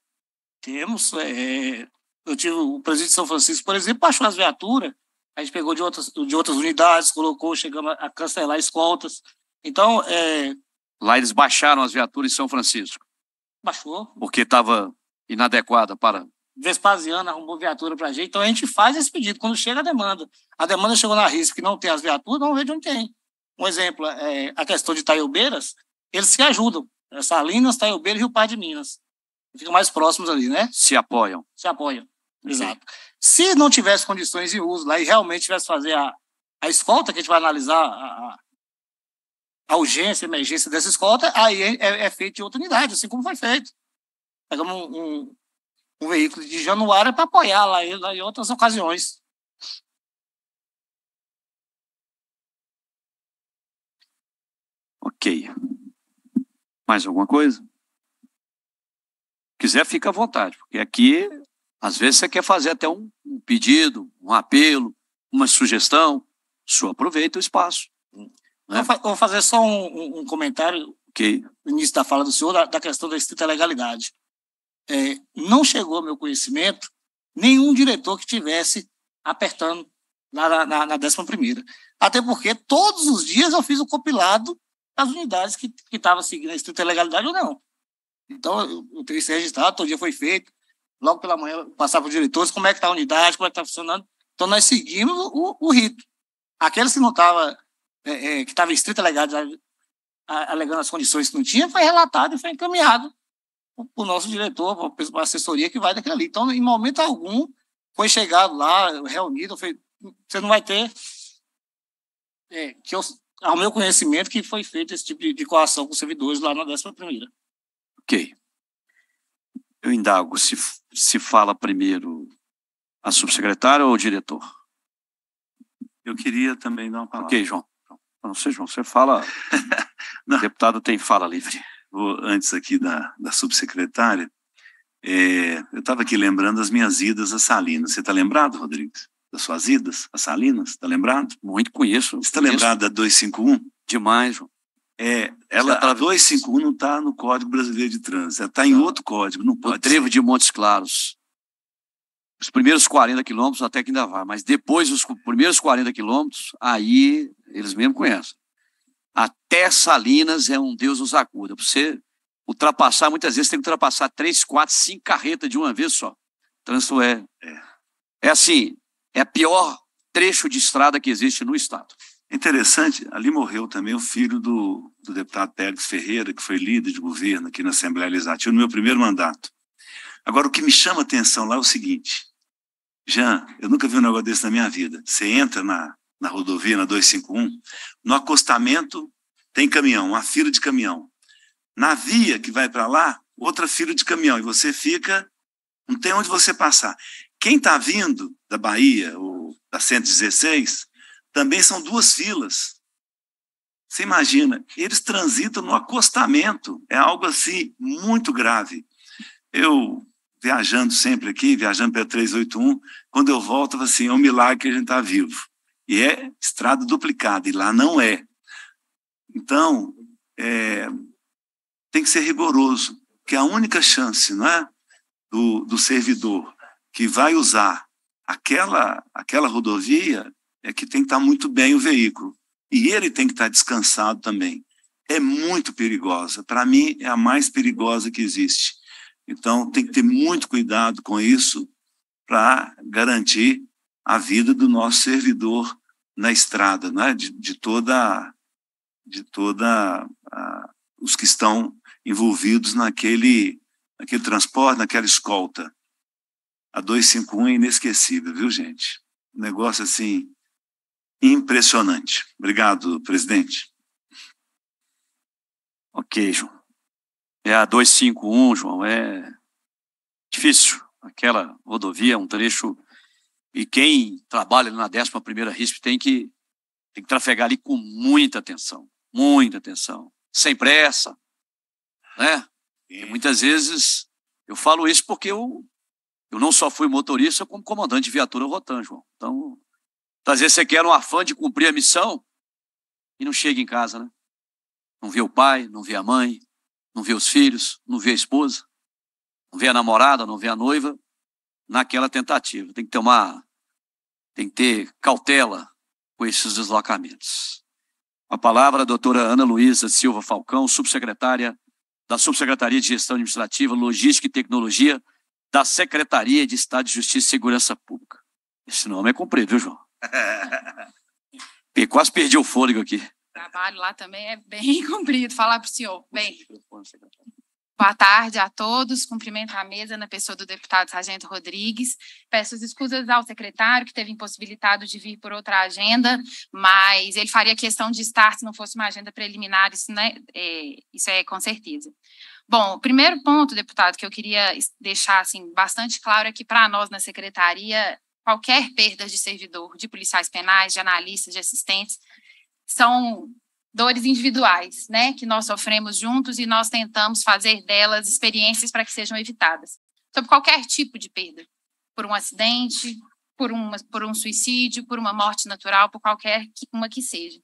Temos. É, é, eu tive o presidente de São Francisco, por exemplo, baixou as viaturas, a gente pegou de outras, de outras unidades, colocou, chegamos a cancelar escoltas. Então, é... Lá eles baixaram as viaturas em São Francisco. Baixou. Porque estava inadequada para Vespasiano arrumou viatura para a gente. Então a gente faz esse pedido quando chega a demanda. A demanda chegou na risca que não tem as viaturas, não ver de onde tem. É, um exemplo, é, a questão de Taiobeiras, eles se ajudam. É, Salinas, Taiobeiras e Rio Par de Minas. Ficam mais próximos ali, né? Se apoiam. Se apoiam, exato. Sim. Se não tivesse condições de uso lá e realmente tivesse fazer a, a escolta, que a gente vai analisar a, a urgência, a emergência dessa escolta, aí é, é feito em outra unidade, assim como foi feito. Pegamos um, um o veículo de Januário para apoiar lá em, outras ocasiões. Ok. Mais alguma coisa? Quiser, fica à vontade, porque aqui, às vezes, você quer fazer até um, um pedido, um apelo, uma sugestão, só aproveita o espaço. Né? Vou fazer só um, um, um comentário okay. no início da fala do senhor, da, da questão da estrita legalidade é, não chegou ao meu conhecimento nenhum diretor que tivesse apertando lá na, na, na décima primeira. Até porque todos os dias eu fiz o compilado das unidades que estavam seguindo a estrita legalidade ou não. Então, o eu tenho isso registrado, todo dia foi feito. Logo pela manhã, eu passava para os diretores como é que está a unidade, como é que está funcionando. Então, nós seguimos o, o rito. Aqueles que não estavam, é, é, que estavam em estrita legalidade, alegando as condições que não tinha, foi relatado e foi encaminhado o nosso diretor, a assessoria que vai daquela ali. Então, em momento algum, foi chegado lá, reunido, foi, você não vai ter, é, que eu, ao meu conhecimento, que foi feito esse tipo de, de coação com os servidores lá na 11ª. Ok. Eu indago, se, se fala primeiro a subsecretária ou o diretor? Eu queria também dar uma palavra. Ok, João. Então, não sei, João, você fala... Não. Deputado tem fala livre antes aqui da, da subsecretária, é, eu estava aqui lembrando as minhas idas a Salinas. Você está lembrado, Rodrigues? Das suas idas a Salinas? Está lembrado? Muito conheço. Você está lembrado da 251? Demais, João. É, ela, tá a 251 não está no Código Brasileiro de Trânsito, está em outro código, não pode. trevo de Montes Claros. Os primeiros 40 quilômetros até que ainda vai, mas depois dos primeiros 40 quilômetros, aí eles mesmo conhecem. Até Salinas é um Deus nos acuda. Você ultrapassar, muitas vezes tem que ultrapassar três, quatro, cinco carretas de uma vez só. Trânsito é, é, é assim, é a pior trecho de estrada que existe no estado. Interessante, ali morreu também o filho do, do deputado Pérez Ferreira, que foi líder de governo aqui na Assembleia Legislativa no meu primeiro mandato. Agora, o que me chama a atenção lá é o seguinte: Jean, eu nunca vi um negócio desse na minha vida. Você entra na, na rodovia, na 251, no acostamento tem caminhão, uma fila de caminhão. Na via que vai para lá, outra fila de caminhão, e você fica, não tem onde você passar. Quem está vindo da Bahia, ou da 116, também são duas filas. Você imagina, eles transitam no acostamento, é algo assim muito grave. Eu, viajando sempre aqui, viajando pela 381, quando eu volto, assim, é um milagre que a gente está vivo. E é estrada duplicada, e lá não é. Então, é, tem que ser rigoroso, que a única chance não é, do, do servidor que vai usar aquela, aquela rodovia é que tem que estar muito bem o veículo. E ele tem que estar descansado também. É muito perigosa. Para mim, é a mais perigosa que existe. Então, tem que ter muito cuidado com isso para garantir a vida do nosso servidor na estrada, né? de, de toda, de toda a, os que estão envolvidos naquele, naquele transporte, naquela escolta. A 251 é inesquecível, viu, gente? Um negócio assim impressionante. Obrigado, presidente. Ok, João. É a 251, João, é difícil. Aquela rodovia é um trecho e quem trabalha na 11 primeira RISP tem que, tem que trafegar ali com muita atenção, muita atenção, sem pressa, né? E muitas vezes eu falo isso porque eu, eu não só fui motorista, como comandante de viatura rotan, João. Então, às vezes você quer um afã de cumprir a missão e não chega em casa, né? Não vê o pai, não vê a mãe, não vê os filhos, não vê a esposa, não vê a namorada, não vê a noiva, naquela tentativa. Tem que tomar, tem que ter cautela com esses deslocamentos. A palavra a doutora Ana Luísa Silva Falcão, subsecretária da Subsecretaria de Gestão Administrativa, Logística e Tecnologia da Secretaria de Estado de Justiça e Segurança Pública. Esse nome é comprido, viu, João? e quase perdi o fôlego aqui. O trabalho lá também é bem comprido, falar para o senhor. Bem. Boa tarde a todos. Cumprimento a mesa na pessoa do deputado Sargento Rodrigues. Peço as desculpas ao secretário, que teve impossibilitado de vir por outra agenda, mas ele faria questão de estar se não fosse uma agenda preliminar, isso, né, é, isso é com certeza. Bom, o primeiro ponto, deputado, que eu queria deixar assim, bastante claro é que para nós na secretaria, qualquer perda de servidor, de policiais penais, de analistas, de assistentes, são dores individuais, né, que nós sofremos juntos e nós tentamos fazer delas experiências para que sejam evitadas. Sobre então, qualquer tipo de perda, por um acidente, por, uma, por um suicídio, por uma morte natural, por qualquer que, uma que seja.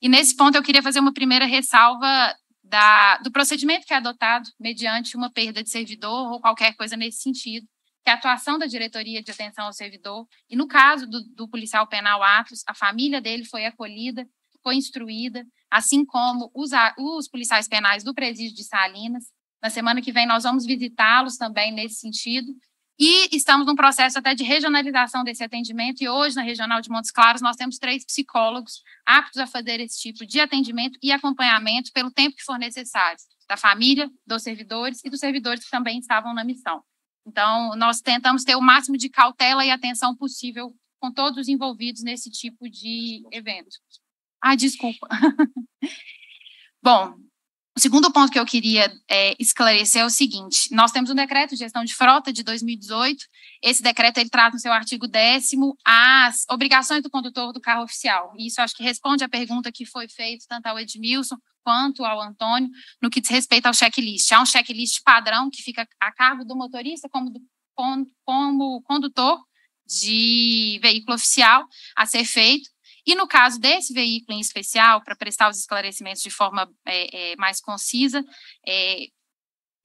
E nesse ponto eu queria fazer uma primeira ressalva da, do procedimento que é adotado mediante uma perda de servidor ou qualquer coisa nesse sentido, que é a atuação da diretoria de atenção ao servidor. E no caso do, do policial penal Atos, a família dele foi acolhida, foi instruída, assim como os, os policiais penais do presídio de Salinas. Na semana que vem nós vamos visitá-los também nesse sentido. E estamos num processo até de regionalização desse atendimento, e hoje, na Regional de Montes Claros, nós temos três psicólogos aptos a fazer esse tipo de atendimento e acompanhamento pelo tempo que for necessário, da família, dos servidores e dos servidores que também estavam na missão. Então, nós tentamos ter o máximo de cautela e atenção possível com todos os envolvidos nesse tipo de evento. Ah, desculpa. Bom, o segundo ponto que eu queria é, esclarecer é o seguinte: nós temos um decreto de gestão de frota de 2018. Esse decreto ele trata no seu artigo 10 as obrigações do condutor do carro oficial. E isso acho que responde à pergunta que foi feita tanto ao Edmilson quanto ao Antônio no que diz respeito ao checklist. Há um checklist padrão que fica a cargo do motorista como, do, como condutor de veículo oficial a ser feito e no caso desse veículo em especial, para prestar os esclarecimentos de forma é, é, mais concisa, é,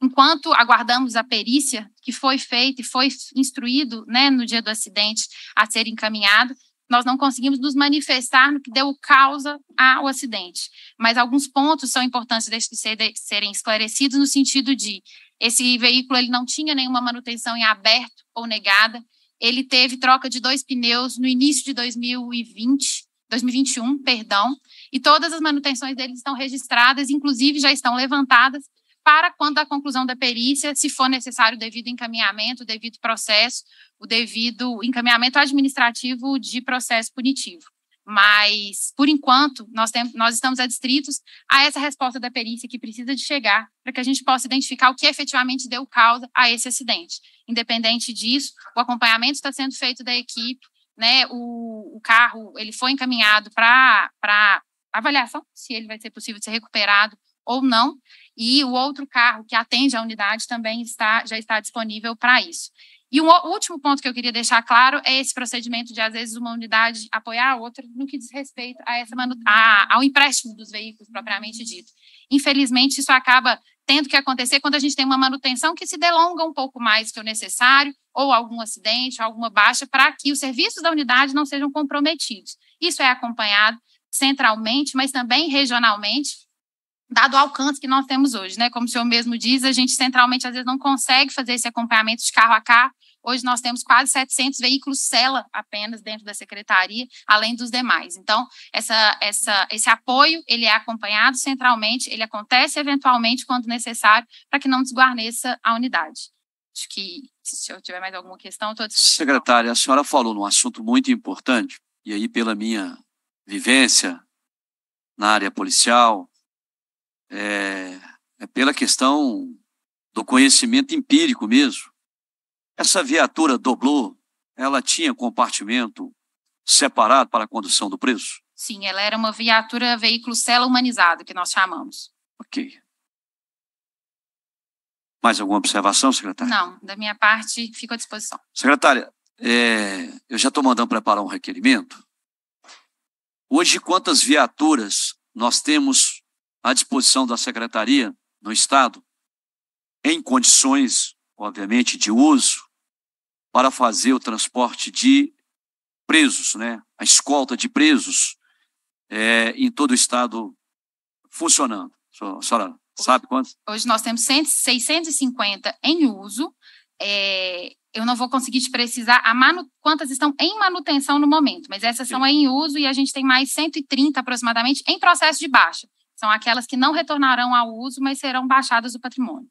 enquanto aguardamos a perícia que foi feita e foi instruído né, no dia do acidente a ser encaminhado, nós não conseguimos nos manifestar no que deu causa ao acidente. Mas alguns pontos são importantes de serem esclarecidos no sentido de esse veículo ele não tinha nenhuma manutenção em aberto ou negada, ele teve troca de dois pneus no início de 2020, 2021, perdão, e todas as manutenções deles estão registradas, inclusive já estão levantadas para quando a conclusão da perícia, se for necessário o devido encaminhamento, o devido processo, o devido encaminhamento administrativo de processo punitivo. Mas, por enquanto, nós, temos, nós estamos adstritos a essa resposta da perícia que precisa de chegar para que a gente possa identificar o que efetivamente deu causa a esse acidente. Independente disso, o acompanhamento está sendo feito da equipe né, o, o carro ele foi encaminhado para avaliação se ele vai ser possível ser recuperado ou não, e o outro carro que atende a unidade também está, já está disponível para isso. E um último ponto que eu queria deixar claro é esse procedimento de, às vezes, uma unidade apoiar a outra no que diz respeito a essa a, ao empréstimo dos veículos propriamente dito. Infelizmente, isso acaba tendo que acontecer quando a gente tem uma manutenção que se delonga um pouco mais que o necessário, ou algum acidente, alguma baixa, para que os serviços da unidade não sejam comprometidos. Isso é acompanhado centralmente, mas também regionalmente, dado o alcance que nós temos hoje, né? Como o senhor mesmo diz, a gente centralmente às vezes não consegue fazer esse acompanhamento de carro a carro, Hoje nós temos quase 700 veículos cela apenas dentro da secretaria, além dos demais. Então, essa, essa, esse apoio ele é acompanhado centralmente, ele acontece eventualmente quando necessário para que não desguarneça a unidade. Acho que se eu tiver mais alguma questão, estou Secretária, a senhora falou num assunto muito importante e aí pela minha vivência na área policial, é, é pela questão do conhecimento empírico mesmo essa viatura dobrou. ela tinha compartimento separado para a condução do preso? Sim, ela era uma viatura veículo cela humanizado, que nós chamamos. Ok. Mais alguma observação, secretária? Não, da minha parte, fico à disposição. Secretária, é, eu já estou mandando preparar um requerimento. Hoje, quantas viaturas nós temos à disposição da secretaria no Estado em condições obviamente, de uso, para fazer o transporte de presos, né? a escolta de presos é, em todo o estado funcionando. A senhora sabe quantos? Hoje nós temos 650 em uso. É, eu não vou conseguir te precisar a manu, quantas estão em manutenção no momento, mas essas Sim. são em uso e a gente tem mais 130 aproximadamente em processo de baixa. São aquelas que não retornarão ao uso, mas serão baixadas do patrimônio.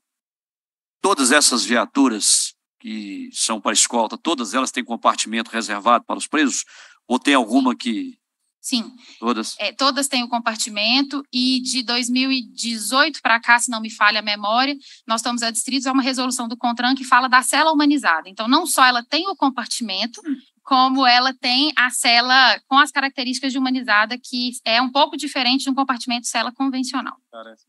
Todas essas viaturas que são para escolta, todas elas têm compartimento reservado para os presos? Ou tem alguma que. Sim. Todas? É, todas têm o um compartimento e de 2018 para cá, se não me falha a memória, nós estamos adstritos a uma resolução do CONTRAN que fala da cela humanizada. Então, não só ela tem o compartimento, hum. como ela tem a cela com as características de humanizada, que é um pouco diferente de um compartimento cela convencional. Parece.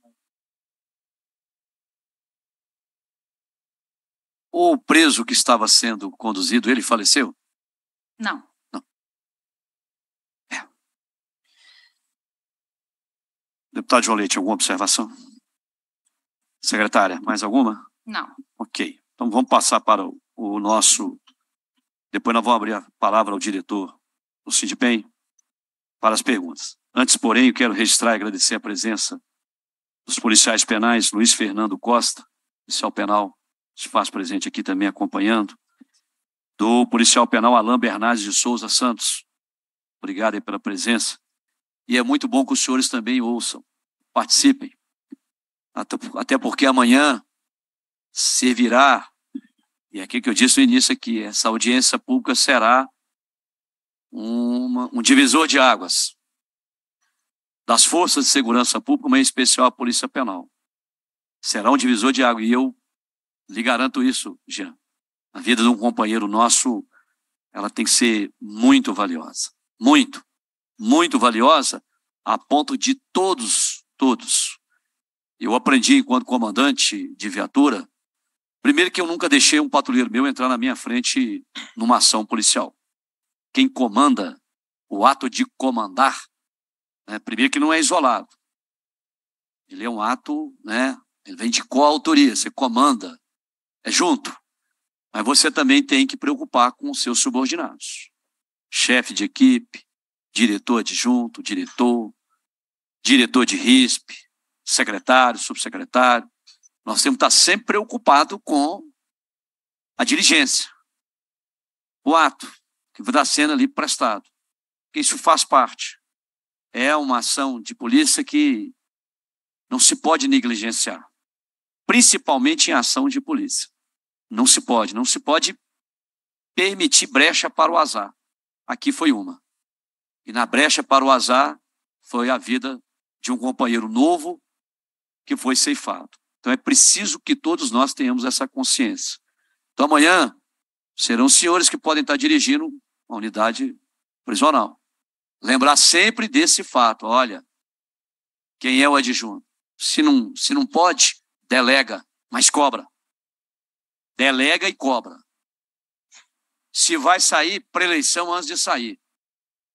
O preso que estava sendo conduzido, ele faleceu? Não. Não. É. Deputado João Leite, alguma observação? Secretária, mais alguma? Não. Ok. Então vamos passar para o, nosso. Depois nós vamos abrir a palavra ao diretor do Sindipem para as perguntas. Antes, porém, eu quero registrar e agradecer a presença dos policiais penais Luiz Fernando Costa, policial penal se faz presente aqui também acompanhando, do policial penal Alain Bernardes de Souza Santos. Obrigado aí pela presença. E é muito bom que os senhores também ouçam, participem. Até porque amanhã servirá, e é aqui que eu disse no início aqui, essa audiência pública será uma, um divisor de águas das forças de segurança pública, mas em especial a Polícia Penal. Será um divisor de águas. E eu lhe garanto isso, Jean. A vida de um companheiro nosso, ela tem que ser muito valiosa. Muito, muito valiosa, a ponto de todos, todos. Eu aprendi enquanto comandante de viatura, primeiro que eu nunca deixei um patrulheiro meu entrar na minha frente numa ação policial. Quem comanda, o ato de comandar, né, primeiro que não é isolado. Ele é um ato, né, ele vem de coautoria, você comanda, é junto. Mas você também tem que preocupar com os seus subordinados. Chefe de equipe, diretor adjunto, diretor, diretor de RISP, secretário, subsecretário. Nós temos que estar sempre preocupados com a diligência, o ato que está sendo ali prestado. Porque isso faz parte. É uma ação de polícia que não se pode negligenciar, principalmente em ação de polícia. Não se pode, não se pode permitir brecha para o azar. Aqui foi uma. E na brecha para o azar foi a vida de um companheiro novo que foi ceifado. Então é preciso que todos nós tenhamos essa consciência. Então amanhã serão senhores que podem estar dirigindo uma unidade prisional. Lembrar sempre desse fato. Olha, quem é o adjunto? Se não, se não pode, delega, mas cobra. Delega e cobra. Se vai sair, preleição antes de sair.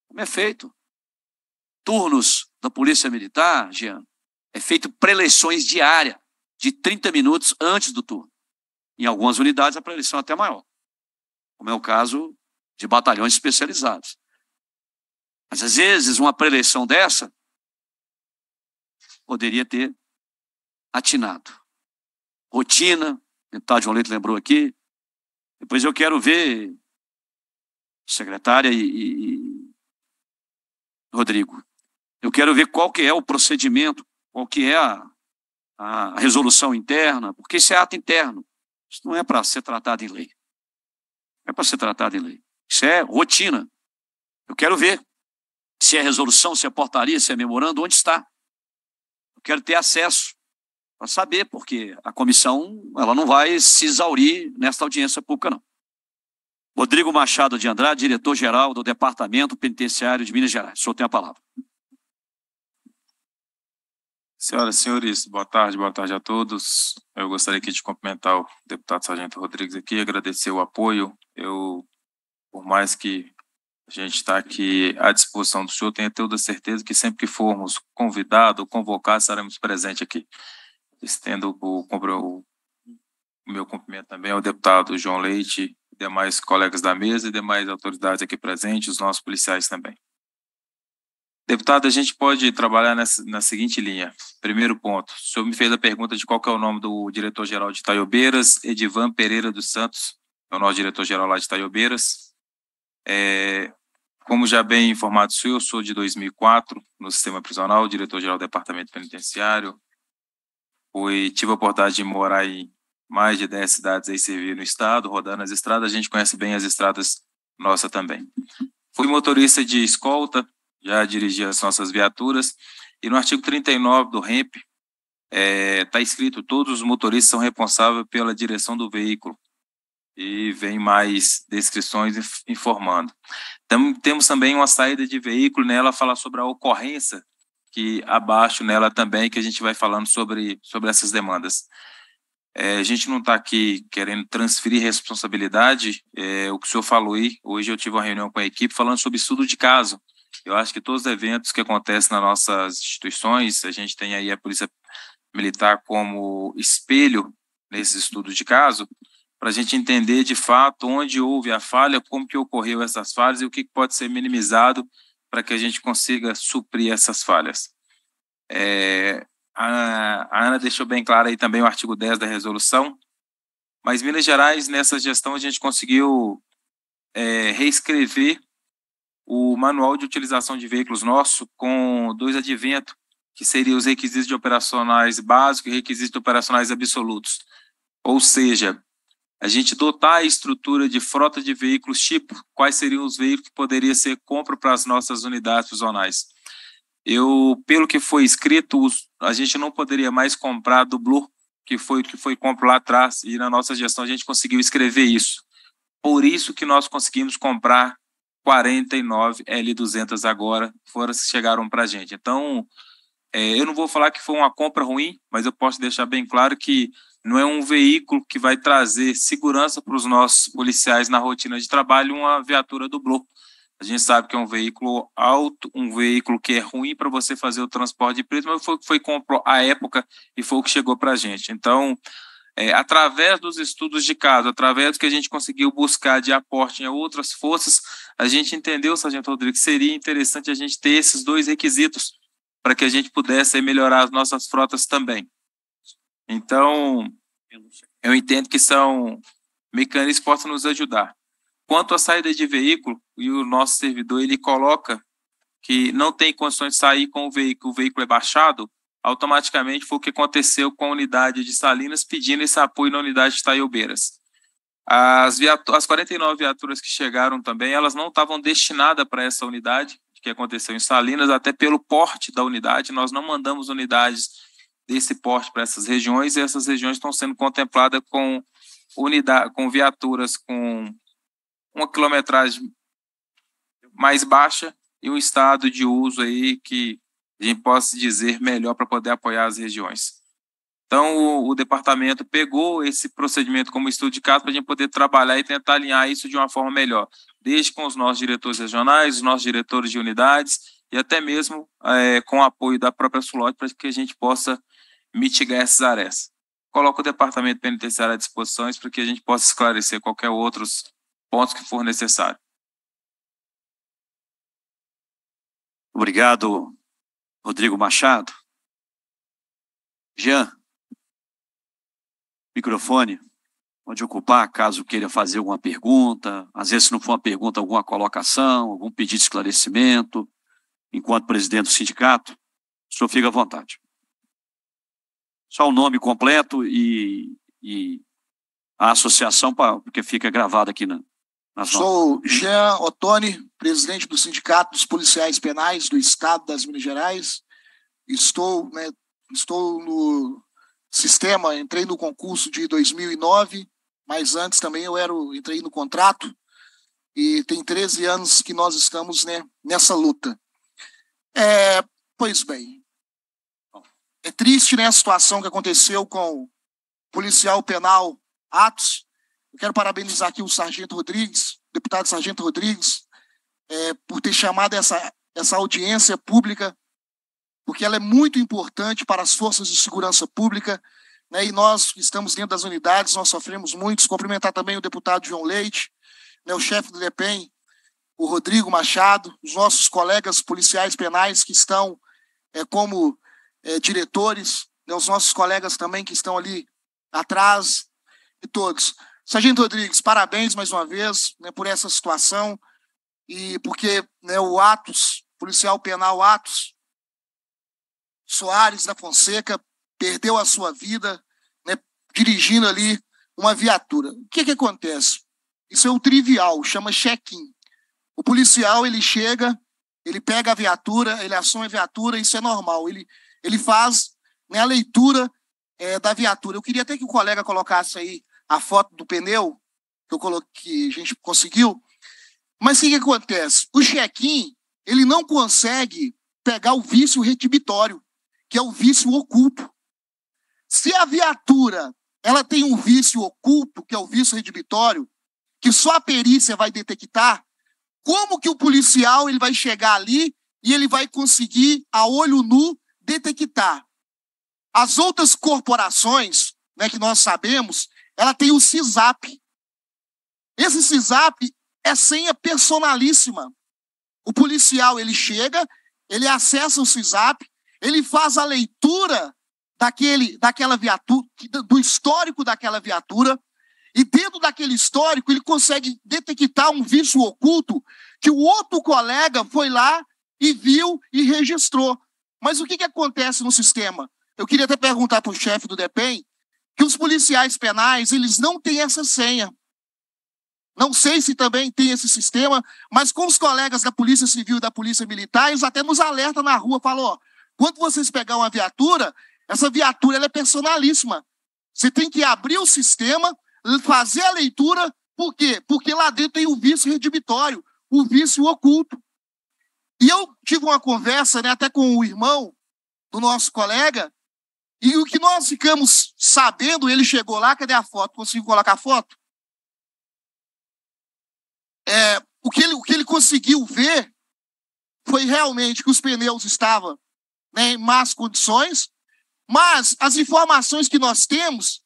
Como é feito? Turnos da Polícia Militar, Jean, é feito preleições diárias, de 30 minutos antes do turno. Em algumas unidades, a preleição é até maior, como é o caso de batalhões especializados. Mas, às vezes, uma preleição dessa poderia ter atinado. Rotina, Tadjon Leite lembrou aqui. Depois eu quero ver secretária e, e, e, Rodrigo. Eu quero ver qual que é o procedimento, qual que é a, a resolução interna, porque isso é ato interno. Isso não é para ser tratado em lei. Não é para ser tratado em lei. Isso é rotina. Eu quero ver se é resolução, se é portaria, se é memorando, onde está. Eu quero ter acesso para saber, porque a comissão ela não vai se exaurir nesta audiência pública, não. Rodrigo Machado de Andrade, diretor-geral do Departamento Penitenciário de Minas Gerais. O senhor tem a palavra. Senhoras e senhores, boa tarde, boa tarde a todos. Eu gostaria aqui de cumprimentar o deputado Sargento Rodrigues aqui, agradecer o apoio. Eu, por mais que a gente está aqui à disposição do senhor, tenho toda certeza que sempre que formos convidados, convocados, estaremos presentes aqui. Estendo o, o, meu cumprimento também ao deputado João Leite, demais colegas da mesa e demais autoridades aqui presentes, os nossos policiais também. Deputado, a gente pode trabalhar nessa, na seguinte linha. Primeiro ponto, o senhor me fez a pergunta de qual é o nome do diretor-geral de Itaiobeiras, Edivan Pereira dos Santos, é o nosso diretor-geral lá de Itaiobeiras. É, como já bem informado sou eu, sou de 2004 no sistema prisional, diretor-geral do Departamento Penitenciário, Fui, tive a oportunidade de morar em mais de 10 cidades aí, servir no estado, rodando as estradas, a gente conhece bem as estradas nossa também. Fui motorista de escolta, já dirigi as nossas viaturas, e no artigo 39 do REMP está é, tá escrito todos os motoristas são responsáveis pela direção do veículo, e vem mais descrições informando. temos também uma saída de veículo, nela né, fala sobre a ocorrência abaixo nela também, que a gente vai falando sobre, sobre essas demandas. É, a gente não está aqui querendo transferir responsabilidade, é, o que o senhor falou aí, hoje eu tive uma reunião com a equipe falando sobre estudo de caso. Eu acho que todos os eventos que acontecem nas nossas instituições, a gente tem aí a Polícia Militar como espelho nesses estudos de caso, para a gente entender de fato onde houve a falha, como que ocorreu essas falhas e o que pode ser minimizado para que a gente consiga suprir essas falhas. É, a, a Ana deixou bem claro aí também o artigo 10 da resolução, mas Minas Gerais, nessa gestão, a gente conseguiu é, reescrever o manual de utilização de veículos nosso com dois adventos, que seriam os requisitos de operacionais básicos e requisitos operacionais absolutos. Ou seja, a gente dotar a estrutura de frota de veículos tipo, quais seriam os veículos que poderia ser compra para as nossas unidades prisionais. Eu, pelo que foi escrito, a gente não poderia mais comprar do Blue, que foi o que foi compro lá atrás, e na nossa gestão a gente conseguiu escrever isso. Por isso que nós conseguimos comprar 49 L200 agora, foram chegaram para a gente. Então, é, eu não vou falar que foi uma compra ruim, mas eu posso deixar bem claro que não é um veículo que vai trazer segurança para os nossos policiais na rotina de trabalho uma viatura do bloco. A gente sabe que é um veículo alto, um veículo que é ruim para você fazer o transporte de preso, mas foi o que foi comprou a época e foi o que chegou para a gente. Então, é, através dos estudos de caso, através do que a gente conseguiu buscar de aporte em outras forças, a gente entendeu, Sargento Rodrigo, que seria interessante a gente ter esses dois requisitos para que a gente pudesse melhorar as nossas frotas também. Então, eu entendo que são mecanismos que possam nos ajudar. Quanto à saída de veículo, e o nosso servidor ele coloca que não tem condições de sair com o veículo, o veículo é baixado, automaticamente foi o que aconteceu com a unidade de Salinas pedindo esse apoio na unidade de Taiobeiras. As, as 49 viaturas que chegaram também, elas não estavam destinadas para essa unidade que aconteceu em Salinas, até pelo porte da unidade, nós não mandamos unidades desse porte para essas regiões, e essas regiões estão sendo contempladas com unidade, com viaturas com uma quilometragem mais baixa e um estado de uso aí que a gente possa dizer melhor para poder apoiar as regiões. Então, o, o, departamento pegou esse procedimento como estudo de caso para a gente poder trabalhar e tentar alinhar isso de uma forma melhor, desde com os nossos diretores regionais, os nossos diretores de unidades e até mesmo é, com o apoio da própria Sulote para que a gente possa mitigar essas arestas. Coloco o departamento penitenciário à disposição para que a gente possa esclarecer qualquer outros pontos que for necessário. Obrigado, Rodrigo Machado. Jean, microfone, pode ocupar caso queira fazer alguma pergunta, às vezes se não for uma pergunta, alguma colocação, algum pedido de esclarecimento, enquanto presidente do sindicato, o senhor fica à vontade só o nome completo e, e a associação, pra, porque fica gravado aqui na, nas Sou notas. Jean Ottoni, presidente do Sindicato dos Policiais Penais do Estado das Minas Gerais. Estou, né, estou no sistema, entrei no concurso de 2009, mas antes também eu era, entrei no contrato e tem 13 anos que nós estamos né, nessa luta. É, pois bem, é triste né, a situação que aconteceu com o policial penal Atos. Eu quero parabenizar aqui o Sargento Rodrigues, deputado Sargento Rodrigues, é, por ter chamado essa, essa audiência pública, porque ela é muito importante para as forças de segurança pública, né, e nós que estamos dentro das unidades, nós sofremos muito. Cumprimentar também o deputado João Leite, né, o chefe do DEPEN, o Rodrigo Machado, os nossos colegas policiais penais que estão é, como eh, diretores, né, os nossos colegas também que estão ali atrás e todos. Sargento Rodrigues, parabéns mais uma vez né, por essa situação e porque né, o Atos, policial penal Atos Soares da Fonseca, perdeu a sua vida né, dirigindo ali uma viatura. O que, que acontece? Isso é o trivial, chama check-in. O policial ele chega, ele pega a viatura, ele assume a viatura, isso é normal. Ele ele faz né, a leitura é, da viatura. Eu queria até que o colega colocasse aí a foto do pneu que, eu coloquei, que a gente conseguiu. Mas o que, que acontece? O check-in ele não consegue pegar o vício retibitório, que é o vício oculto. Se a viatura ela tem um vício oculto, que é o vício redibitório, que só a perícia vai detectar, como que o policial ele vai chegar ali e ele vai conseguir, a olho nu, detectar. As outras corporações, né, que nós sabemos, ela tem o CISAP. Esse CISAP é senha personalíssima. O policial, ele chega, ele acessa o CISAP, ele faz a leitura daquele, daquela viatura, do histórico daquela viatura, e dentro daquele histórico ele consegue detectar um vício oculto que o outro colega foi lá e viu e registrou. Mas o que, que acontece no sistema? Eu queria até perguntar para o chefe do DEPEN que os policiais penais, eles não têm essa senha. Não sei se também tem esse sistema, mas com os colegas da Polícia Civil e da Polícia Militar, eles até nos alertam na rua, falam, ó, quando vocês pegar uma viatura, essa viatura é personalíssima. Você tem que abrir o sistema, fazer a leitura, por quê? Porque lá dentro tem o vício redimitório, o vício oculto. E eu tive uma conversa né, até com o irmão do nosso colega, e o que nós ficamos sabendo, ele chegou lá, cadê a foto? Conseguiu colocar a foto? É, o, que ele, o que ele conseguiu ver foi realmente que os pneus estavam né, em más condições, mas as informações que nós temos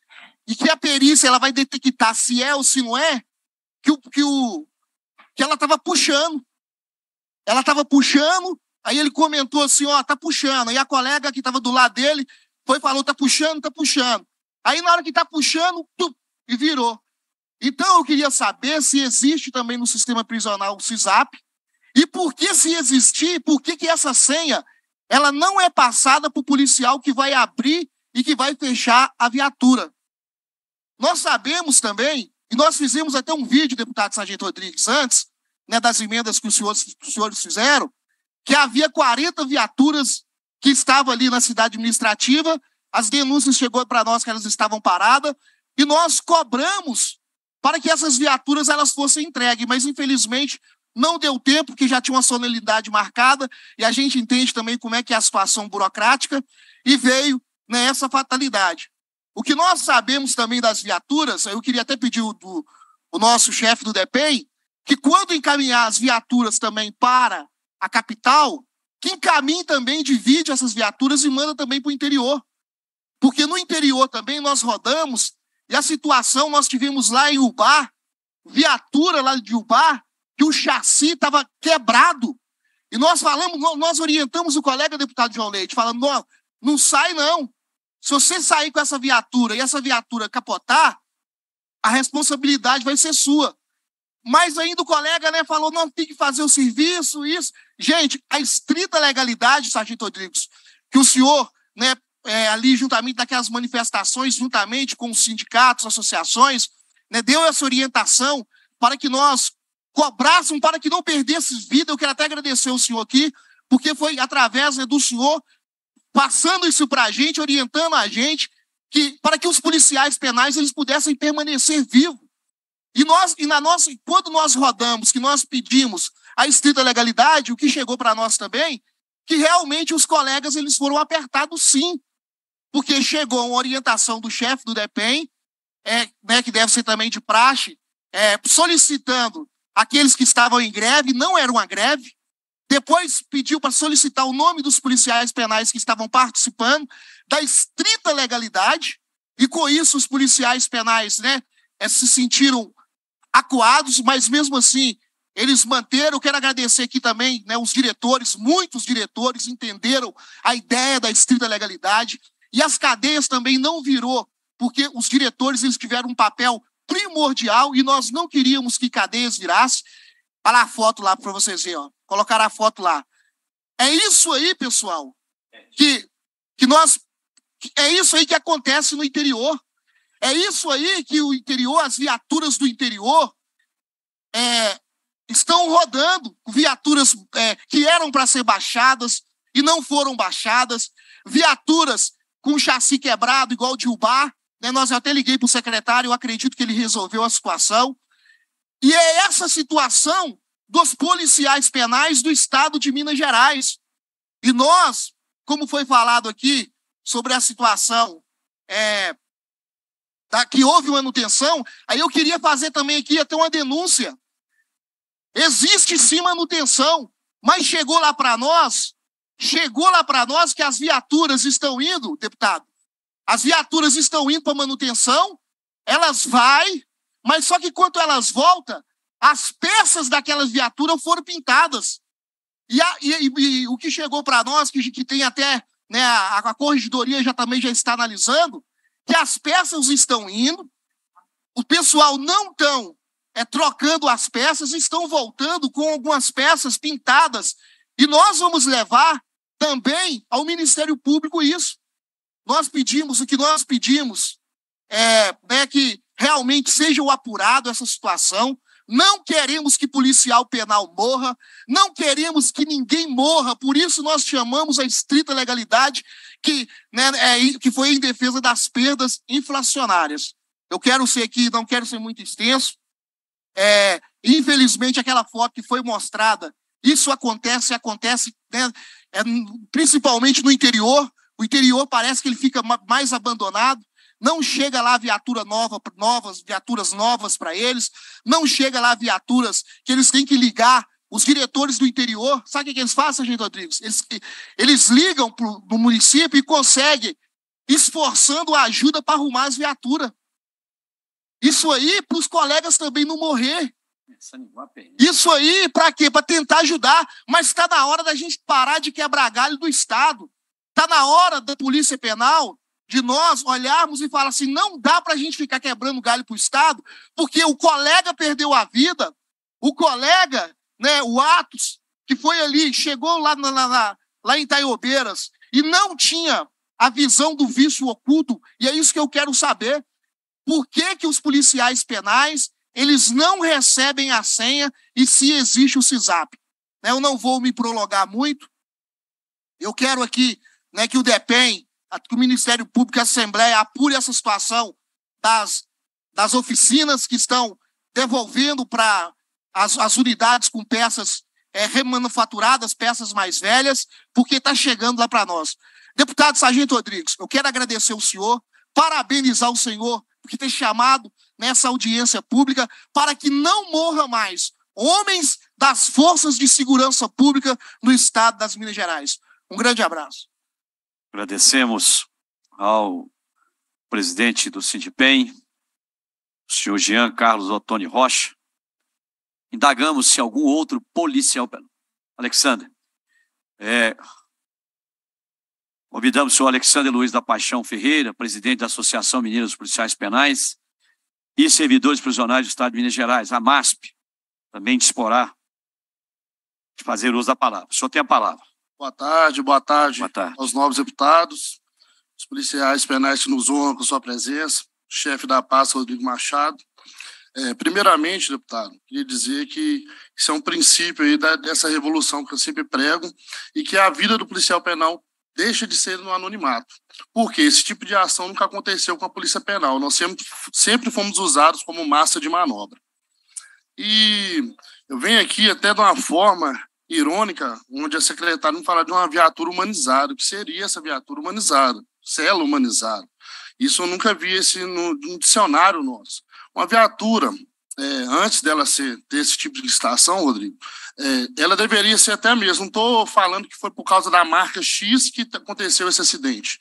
e que a perícia ela vai detectar se é ou se não é, que, o, que, o, que ela estava puxando. Ela estava puxando, aí ele comentou assim: ó, tá puxando. E a colega que estava do lado dele foi e falou: tá puxando, tá puxando. Aí na hora que tá puxando, tup, e virou. Então eu queria saber se existe também no sistema prisional o CISAP e por que se existir, por que, que essa senha ela não é passada para o policial que vai abrir e que vai fechar a viatura. Nós sabemos também, e nós fizemos até um vídeo, deputado Sargento Rodrigues, antes, né, das emendas que os, senhores, os senhores fizeram, que havia 40 viaturas que estavam ali na cidade administrativa, as denúncias chegou para nós que elas estavam paradas, e nós cobramos para que essas viaturas elas fossem entregues, mas infelizmente não deu tempo, porque já tinha uma solenidade marcada, e a gente entende também como é que é a situação burocrática, e veio né, essa fatalidade. O que nós sabemos também das viaturas, eu queria até pedir o, do, o nosso chefe do DEPEN, que quando encaminhar as viaturas também para a capital, que encaminhe também, divide essas viaturas e manda também para o interior. Porque no interior também nós rodamos, e a situação nós tivemos lá em Ubá, viatura lá de Ubá, que o chassi estava quebrado. E nós falamos, nós orientamos o colega deputado João Leite, falando, não, não sai não. Se você sair com essa viatura e essa viatura capotar, a responsabilidade vai ser sua. Mas ainda o colega né, falou: não, tem que fazer o serviço, isso. Gente, a estrita legalidade, Sargento Rodrigues, que o senhor, né, é, ali juntamente daquelas manifestações, juntamente com os sindicatos, associações, né, deu essa orientação para que nós cobrássemos, para que não perdesse vida. Eu quero até agradecer o senhor aqui, porque foi através né, do senhor passando isso para a gente, orientando a gente, que, para que os policiais penais eles pudessem permanecer vivos. E, nós, e na nossa, quando nós rodamos, que nós pedimos a estrita legalidade, o que chegou para nós também, que realmente os colegas eles foram apertados sim, porque chegou uma orientação do chefe do DEPEN, é, né, que deve ser também de praxe, é, solicitando aqueles que estavam em greve, não era uma greve, depois pediu para solicitar o nome dos policiais penais que estavam participando da estrita legalidade, e com isso os policiais penais né, é, se sentiram acuados, mas mesmo assim eles manteram. Quero agradecer aqui também né, os diretores, muitos diretores entenderam a ideia da estrita legalidade e as cadeias também não virou, porque os diretores eles tiveram um papel primordial e nós não queríamos que cadeias virasse. Olha lá a foto lá para vocês verem, colocar a foto lá. É isso aí, pessoal, que, que nós. É isso aí que acontece no interior. É isso aí que o interior, as viaturas do interior, é, estão rodando. Viaturas é, que eram para ser baixadas e não foram baixadas. Viaturas com chassi quebrado, igual de Ubar. Né? Nós até liguei para o secretário, eu acredito que ele resolveu a situação. E é essa situação dos policiais penais do estado de Minas Gerais. E nós, como foi falado aqui sobre a situação é, tá? que houve manutenção, aí eu queria fazer também aqui até uma denúncia. Existe sim manutenção, mas chegou lá para nós, chegou lá para nós que as viaturas estão indo, deputado. As viaturas estão indo para manutenção, elas vai, mas só que quando elas voltam, as peças daquelas viaturas foram pintadas. E, a, e, e o que chegou para nós, que, que tem até né, a, a corregedoria já também já está analisando, que as peças estão indo, o pessoal não estão é, trocando as peças, estão voltando com algumas peças pintadas. E nós vamos levar também ao Ministério Público isso. Nós pedimos, o que nós pedimos é, é que realmente seja apurado essa situação, não queremos que policial penal morra, não queremos que ninguém morra, por isso nós chamamos a estrita legalidade, que, né, é, que foi em defesa das perdas inflacionárias. Eu quero ser aqui, não quero ser muito extenso. É, infelizmente, aquela foto que foi mostrada, isso acontece, acontece né, é, principalmente no interior. O interior parece que ele fica mais abandonado não chega lá viatura nova, novas, viaturas novas para eles, não chega lá viaturas que eles têm que ligar. Os diretores do interior, sabe o que eles fazem, Sargento Rodrigues? Eles, eles ligam para o município e conseguem, esforçando a ajuda para arrumar as viaturas. Isso aí para os colegas também não morrer. Isso aí para quê? Para tentar ajudar. Mas está na hora da gente parar de quebrar galho do Estado. Está na hora da Polícia Penal de nós olharmos e falar assim: não dá para a gente ficar quebrando galho para o Estado, porque o colega perdeu a vida, o colega, né, o Atos, que foi ali, chegou lá, na, na, lá em Taiobeiras e não tinha a visão do vício oculto, e é isso que eu quero saber. Por que, que os policiais penais eles não recebem a senha e se existe o CISAP? Né, eu não vou me prolongar muito. Eu quero aqui né, que o DEPEN que tá o Ministério Público e a Assembleia apure essa situação das, das oficinas que estão devolvendo para as, as unidades com peças é, remanufaturadas, peças mais velhas, porque está chegando lá para nós. Deputado Sargento Rodrigues, eu quero agradecer o senhor, parabenizar o senhor por ter chamado nessa audiência pública para que não morra mais homens das forças de segurança pública no estado das Minas Gerais. Um grande abraço. Agradecemos ao presidente do Sindipem, o senhor Jean Carlos Ottoni Rocha. Indagamos se algum outro policial. Alexander, é, convidamos o senhor Alexander Luiz da Paixão Ferreira, presidente da Associação Mineira dos Policiais Penais e Servidores Prisionais do Estado de Minas Gerais, a MASP, também disporá de fazer uso da palavra. O senhor tem a palavra. Boa tarde, boa tarde, boa tarde. aos novos deputados, os policiais penais que nos honram com sua presença, chefe da pasta Rodrigo Machado. É, primeiramente, deputado, queria dizer que isso é um princípio aí da, dessa revolução que eu sempre prego e que a vida do policial penal deixa de ser no anonimato. Porque esse tipo de ação nunca aconteceu com a Polícia Penal. Nós sempre, sempre fomos usados como massa de manobra. E eu venho aqui até de uma forma irônica, onde a secretária não fala de uma viatura humanizada. O que seria essa viatura humanizada? Cela humanizada. Isso eu nunca vi esse no, no dicionário nosso. Uma viatura, é, antes dela ser, desse tipo de licitação, Rodrigo, é, ela deveria ser até mesmo. Não estou falando que foi por causa da marca X que aconteceu esse acidente.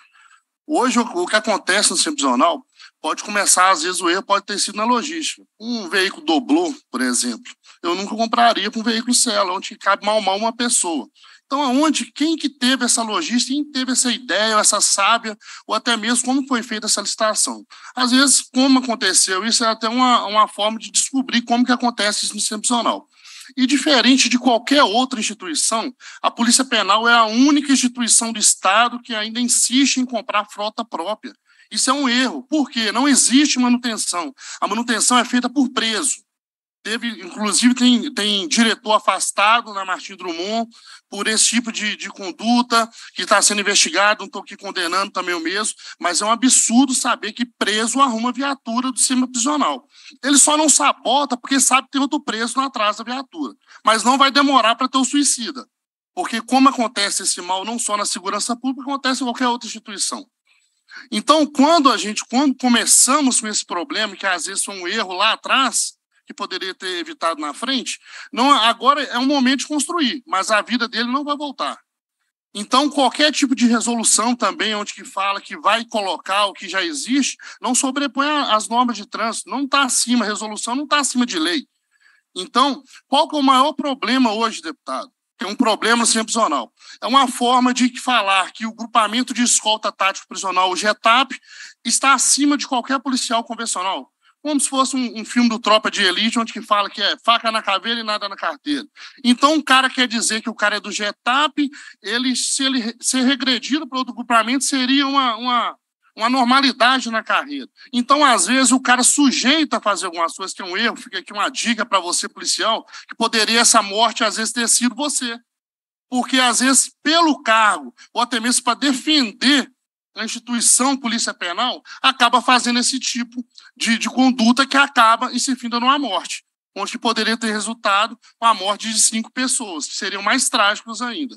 Hoje, o, o que acontece no centro zonal pode começar, às vezes, o erro pode ter sido na logística. Um veículo doblou, por exemplo, eu nunca compraria para um veículo célula, onde cabe mal mal uma pessoa. Então, aonde, quem que teve essa logística, quem teve essa ideia, essa sábia, ou até mesmo como foi feita essa licitação. Às vezes, como aconteceu isso, é até uma, uma forma de descobrir como que acontece isso no sistema prisional. E diferente de qualquer outra instituição, a Polícia Penal é a única instituição do Estado que ainda insiste em comprar frota própria. Isso é um erro, porque não existe manutenção. A manutenção é feita por preso. Teve, inclusive, tem, tem diretor afastado na Martim Drummond por esse tipo de, de conduta, que está sendo investigado, não estou aqui condenando também o mesmo, mas é um absurdo saber que preso arruma viatura do sistema prisional. Ele só não sabota porque sabe que tem outro preso lá atrás da viatura, mas não vai demorar para ter o suicida, porque como acontece esse mal não só na segurança pública, acontece em qualquer outra instituição. Então, quando a gente, quando começamos com esse problema, que às vezes foi um erro lá atrás, que poderia ter evitado na frente, não, agora é um momento de construir, mas a vida dele não vai voltar. Então, qualquer tipo de resolução também, onde que fala que vai colocar o que já existe, não sobrepõe as normas de trânsito, não está acima, a resolução não está acima de lei. Então, qual que é o maior problema hoje, deputado? É um problema sem prisional. É uma forma de falar que o grupamento de escolta tático prisional, o GETAP, está acima de qualquer policial convencional como se fosse um, um, filme do Tropa de Elite, onde que fala que é faca na caveira e nada na carteira. Então, o cara quer dizer que o cara é do GETAP, ele, se ele ser regredido para outro grupamento seria uma, uma, uma normalidade na carreira. Então, às vezes, o cara sujeita a fazer algumas coisas que é um erro, fica aqui uma dica para você, policial, que poderia essa morte, às vezes, ter sido você. Porque, às vezes, pelo cargo, ou até mesmo para defender a instituição polícia penal acaba fazendo esse tipo de, de conduta que acaba e se finda numa morte, onde poderia ter resultado com a morte de cinco pessoas, que seriam mais trágicos ainda.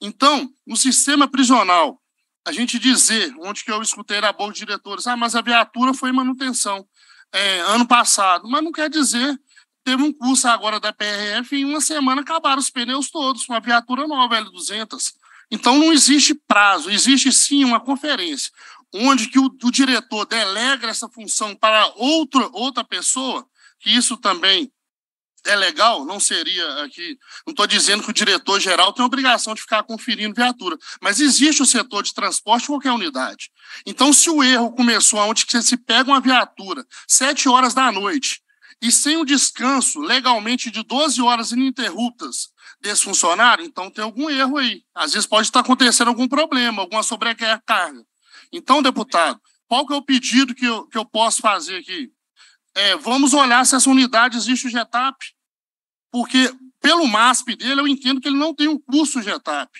Então, no sistema prisional, a gente dizer, onde que eu escutei da boca de diretores, ah, mas a viatura foi manutenção é, ano passado, mas não quer dizer teve um curso agora da PRF e em uma semana acabaram os pneus todos, uma viatura nova, L200. Então não existe prazo, existe sim uma conferência onde que o, o diretor delega essa função para outra outra pessoa, que isso também é legal, não seria aqui. Não estou dizendo que o diretor geral tem a obrigação de ficar conferindo viatura, mas existe o setor de transporte em qualquer unidade. Então, se o erro começou onde você se pega uma viatura sete horas da noite e sem o descanso legalmente de 12 horas ininterruptas desse funcionário, então tem algum erro aí. Às vezes pode estar acontecendo algum problema, alguma sobrecarga. Então, deputado, qual que é o pedido que eu, que eu posso fazer aqui? É, vamos olhar se essa unidade existe o GETAP, porque pelo MASP dele eu entendo que ele não tem um curso GETAP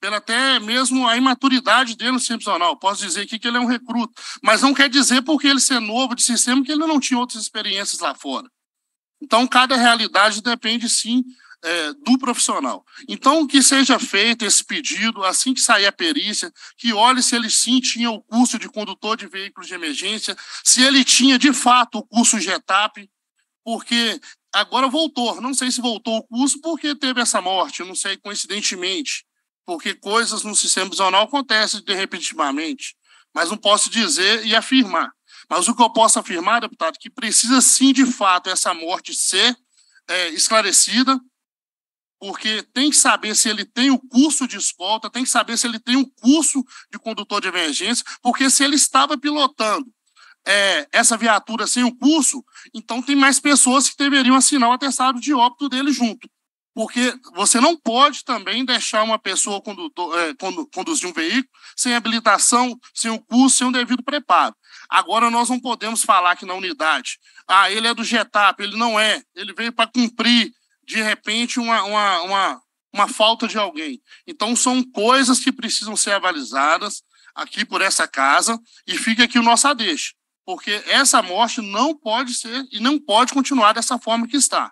pela até mesmo a imaturidade dele no sistema profissional. Posso dizer aqui que ele é um recruta, mas não quer dizer porque ele ser novo de sistema que ele não tinha outras experiências lá fora. Então, cada realidade depende, sim, é, do profissional. Então, que seja feito esse pedido, assim que sair a perícia, que olhe se ele sim tinha o curso de condutor de veículos de emergência, se ele tinha, de fato, o curso GETAP, porque agora voltou. Não sei se voltou o curso porque teve essa morte, não sei, coincidentemente porque coisas no sistema prisional acontecem de repentinamente, mas não posso dizer e afirmar. Mas o que eu posso afirmar, deputado, é que precisa sim, de fato, essa morte ser é, esclarecida, porque tem que saber se ele tem o curso de escolta, tem que saber se ele tem o curso de condutor de emergência, porque se ele estava pilotando é, essa viatura sem o curso, então tem mais pessoas que deveriam assinar o atestado de óbito dele junto porque você não pode também deixar uma pessoa condutor, é, conduzir um veículo sem habilitação, sem o curso, sem o devido preparo. Agora nós não podemos falar que na unidade, ah, ele é do GETAP, ele não é, ele veio para cumprir, de repente, uma, uma, uma, uma, falta de alguém. Então são coisas que precisam ser avalizadas aqui por essa casa e fica aqui o nosso adeixo, porque essa morte não pode ser e não pode continuar dessa forma que está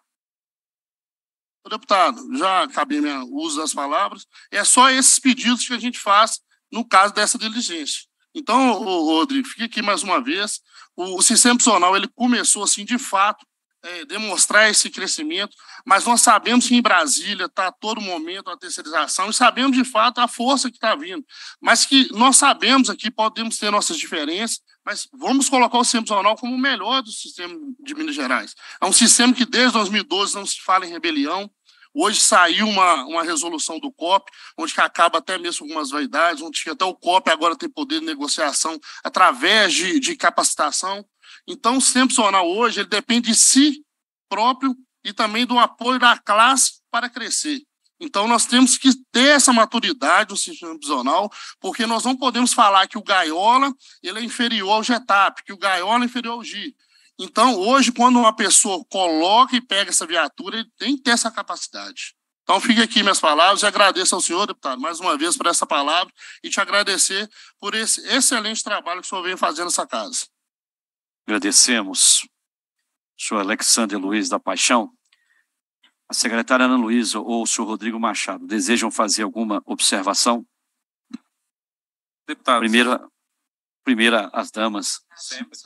deputado, já acabei o uso das palavras, é só esses pedidos que a gente faz no caso dessa diligência. Então, Rodrigo, fica aqui mais uma vez, o, o sistema opcional, ele começou, assim, de fato, é, demonstrar esse crescimento, mas nós sabemos que em Brasília está todo momento a terceirização e sabemos de fato a força que está vindo, mas que nós sabemos aqui, podemos ter nossas diferenças, mas vamos colocar o sistema opcional como o melhor do sistema de Minas Gerais. É um sistema que desde 2012 não se fala em rebelião, Hoje saiu uma, uma resolução do COP, onde que acaba até mesmo algumas vaidades, onde até o COP agora tem poder de negociação através de, de capacitação. Então, o sistema profissional hoje ele depende de si próprio e também do apoio da classe para crescer. Então, nós temos que ter essa maturidade no sistema prisional, porque nós não podemos falar que o Gaiola ele é inferior ao GETAP, que o Gaiola é inferior ao GI. Então, hoje, quando uma pessoa coloca e pega essa viatura, ele tem que ter essa capacidade. Então, fique aqui minhas palavras e agradeço ao senhor, deputado, mais uma vez por essa palavra e te agradecer por esse excelente trabalho que o senhor vem fazendo nessa casa. Agradecemos, senhor Alexandre Luiz da Paixão. A secretária Ana Luísa ou o senhor Rodrigo Machado desejam fazer alguma observação? Deputado. Primeira, primeira as damas. Sempre.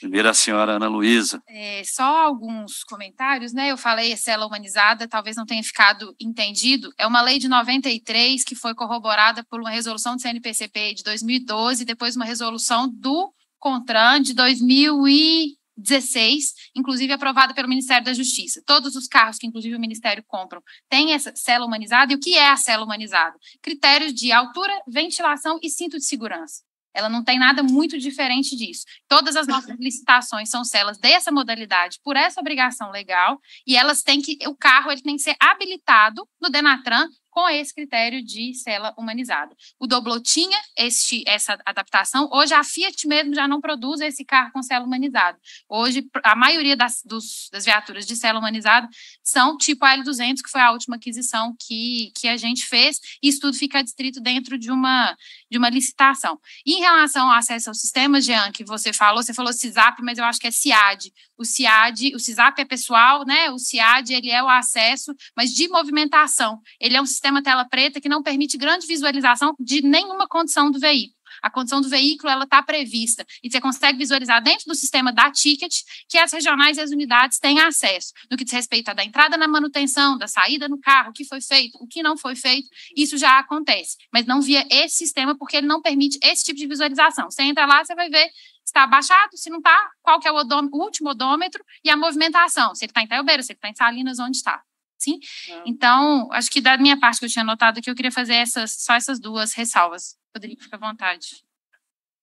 Primeira senhora Ana Luísa. É, só alguns comentários, né? Eu falei célula humanizada, talvez não tenha ficado entendido. É uma lei de 93 que foi corroborada por uma resolução do CNPCP de 2012, depois uma resolução do CONTRAN de 2016, inclusive aprovada pelo Ministério da Justiça. Todos os carros que, inclusive, o Ministério compram têm essa célula humanizada. E o que é a célula humanizada? Critérios de altura, ventilação e cinto de segurança. Ela não tem nada muito diferente disso. Todas as nossas licitações são celas dessa modalidade por essa obrigação legal e elas têm que o carro ele tem que ser habilitado no Denatran com esse critério de cela humanizada. O Doblo tinha este, essa adaptação, hoje a Fiat mesmo já não produz esse carro com cela humanizada. Hoje, a maioria das, dos, das viaturas de cela humanizada são tipo a L200, que foi a última aquisição que, que a gente fez, e isso tudo fica distrito dentro de uma, de uma licitação. E em relação ao acesso aos sistemas, Jean, que você falou, você falou CISAP, mas eu acho que é CIAD o CIAD, o CISAP é pessoal, né? O CIAD ele é o acesso, mas de movimentação. Ele é um sistema tela preta que não permite grande visualização de nenhuma condição do veículo. A condição do veículo ela está prevista e você consegue visualizar dentro do sistema da ticket que as regionais e as unidades têm acesso. No que diz respeito à da entrada na manutenção, da saída no carro, o que foi feito, o que não foi feito, isso já acontece, mas não via esse sistema porque ele não permite esse tipo de visualização. Você entra lá, você vai ver está abaixado, se não está, qual que é o, o, último odômetro e a movimentação, se ele está em Taiobeira, se ele está em Salinas, onde está. Sim? Então, acho que da minha parte que eu tinha notado que eu queria fazer essas, só essas duas ressalvas. Rodrigo fica à vontade.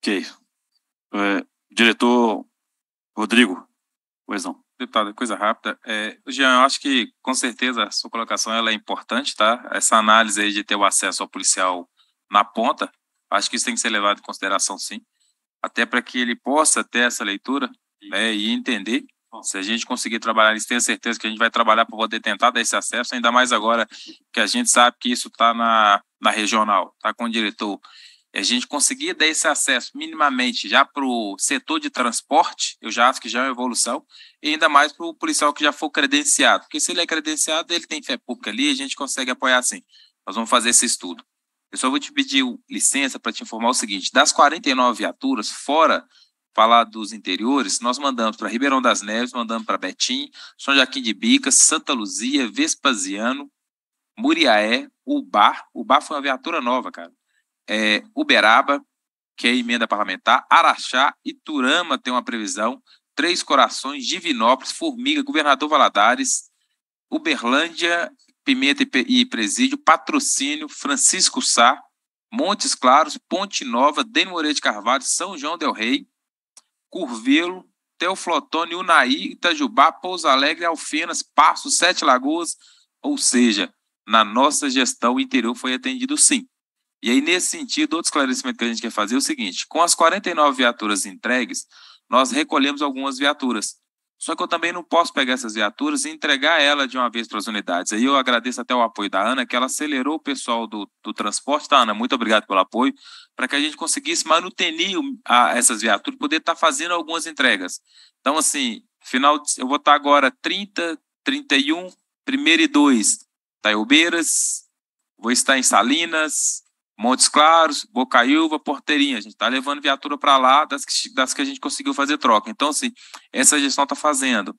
Ok. É, diretor Rodrigo, poesão. Deputado, coisa rápida. É, Jean, eu acho que com certeza a sua colocação ela é importante, tá? Essa análise aí de ter o acesso ao policial na ponta, acho que isso tem que ser levado em consideração, sim até para que ele possa ter essa leitura né, e entender. Se a gente conseguir trabalhar eles tenho certeza que a gente vai trabalhar para poder tentar dar esse acesso, ainda mais agora que a gente sabe que isso está na, na regional, está com o diretor. a gente conseguir dar esse acesso minimamente já para o setor de transporte, eu já acho que já é uma evolução, e ainda mais para o policial que já for credenciado. Porque se ele é credenciado, ele tem fé pública ali, a gente consegue apoiar sim. Nós vamos fazer esse estudo. Eu só vou te pedir licença para te informar o seguinte: das 49 viaturas, fora falar dos interiores, nós mandamos para Ribeirão das Neves, mandamos para Betim, São Joaquim de Bicas, Santa Luzia, Vespasiano, Muriaé, Ubar. Ubar foi uma viatura nova, cara. É, Uberaba, que é emenda parlamentar, Araxá, Iturama tem uma previsão, Três Corações, Divinópolis, Formiga, Governador Valadares, Uberlândia Pimenta e Presídio, Patrocínio, Francisco Sá, Montes Claros, Ponte Nova, Den Moreira de Carvalho, São João del Rei, Curvelo, Teoflotone, Unaí, Itajubá, Pouso Alegre, Alfenas, Passo, Sete Lagoas, ou seja, na nossa gestão o interior foi atendido sim. E aí, nesse sentido, outro esclarecimento que a gente quer fazer é o seguinte: com as 49 viaturas entregues, nós recolhemos algumas viaturas. Só que eu também não posso pegar essas viaturas e entregar ela de uma vez para as unidades. Aí eu agradeço até o apoio da Ana, que ela acelerou o pessoal do, do transporte, tá, Ana? Muito obrigado pelo apoio, para que a gente conseguisse manutenir a, essas viaturas, poder estar tá fazendo algumas entregas. Então, assim, final, eu vou estar tá agora 30, 31, 1 e 2, Taiobeiras, vou estar em Salinas, Montes Claros, Bocaiúva, Porteirinha. A gente está levando viatura para lá das que, das que a gente conseguiu fazer troca. Então, assim, essa gestão está fazendo.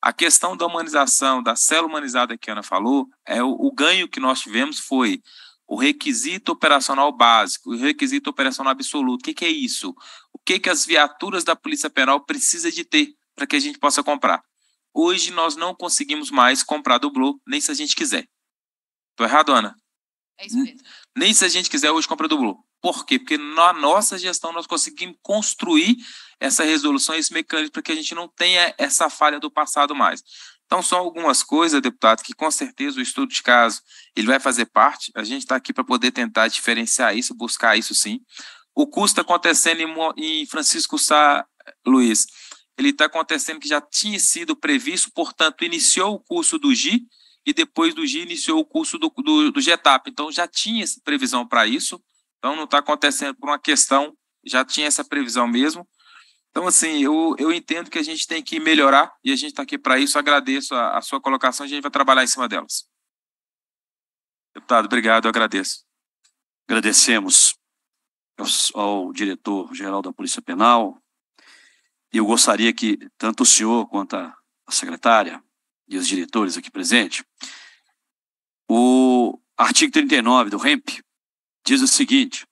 A questão da humanização, da célula humanizada que a Ana falou, é o, o ganho que nós tivemos foi o requisito operacional básico, o requisito operacional absoluto. O que, que é isso? O que, que as viaturas da Polícia Penal precisa de ter para que a gente possa comprar? Hoje nós não conseguimos mais comprar do Blue, nem se a gente quiser. Estou errado, Ana? É isso mesmo. Nem se a gente quiser hoje compra Blue. Por quê? Porque na nossa gestão nós conseguimos construir essa resolução, esse mecanismo, para que a gente não tenha essa falha do passado mais. Então, são algumas coisas, deputado, que com certeza o estudo de caso ele vai fazer parte. A gente está aqui para poder tentar diferenciar isso, buscar isso sim. O custo está acontecendo em, em Francisco Sá Luiz. Ele está acontecendo que já tinha sido previsto, portanto, iniciou o curso do GI, e depois do GI iniciou o curso do, do, do GETAP. Então já tinha essa previsão para isso, então não está acontecendo por uma questão, já tinha essa previsão mesmo. Então, assim, eu, eu entendo que a gente tem que melhorar e a gente está aqui para isso. Agradeço a, a sua colocação, a gente vai trabalhar em cima delas. Deputado, obrigado, eu agradeço. Agradecemos ao, ao diretor-geral da Polícia Penal. Eu gostaria que tanto o senhor quanto a secretária e os diretores aqui presentes, o artigo 39 do REMP diz o seguinte: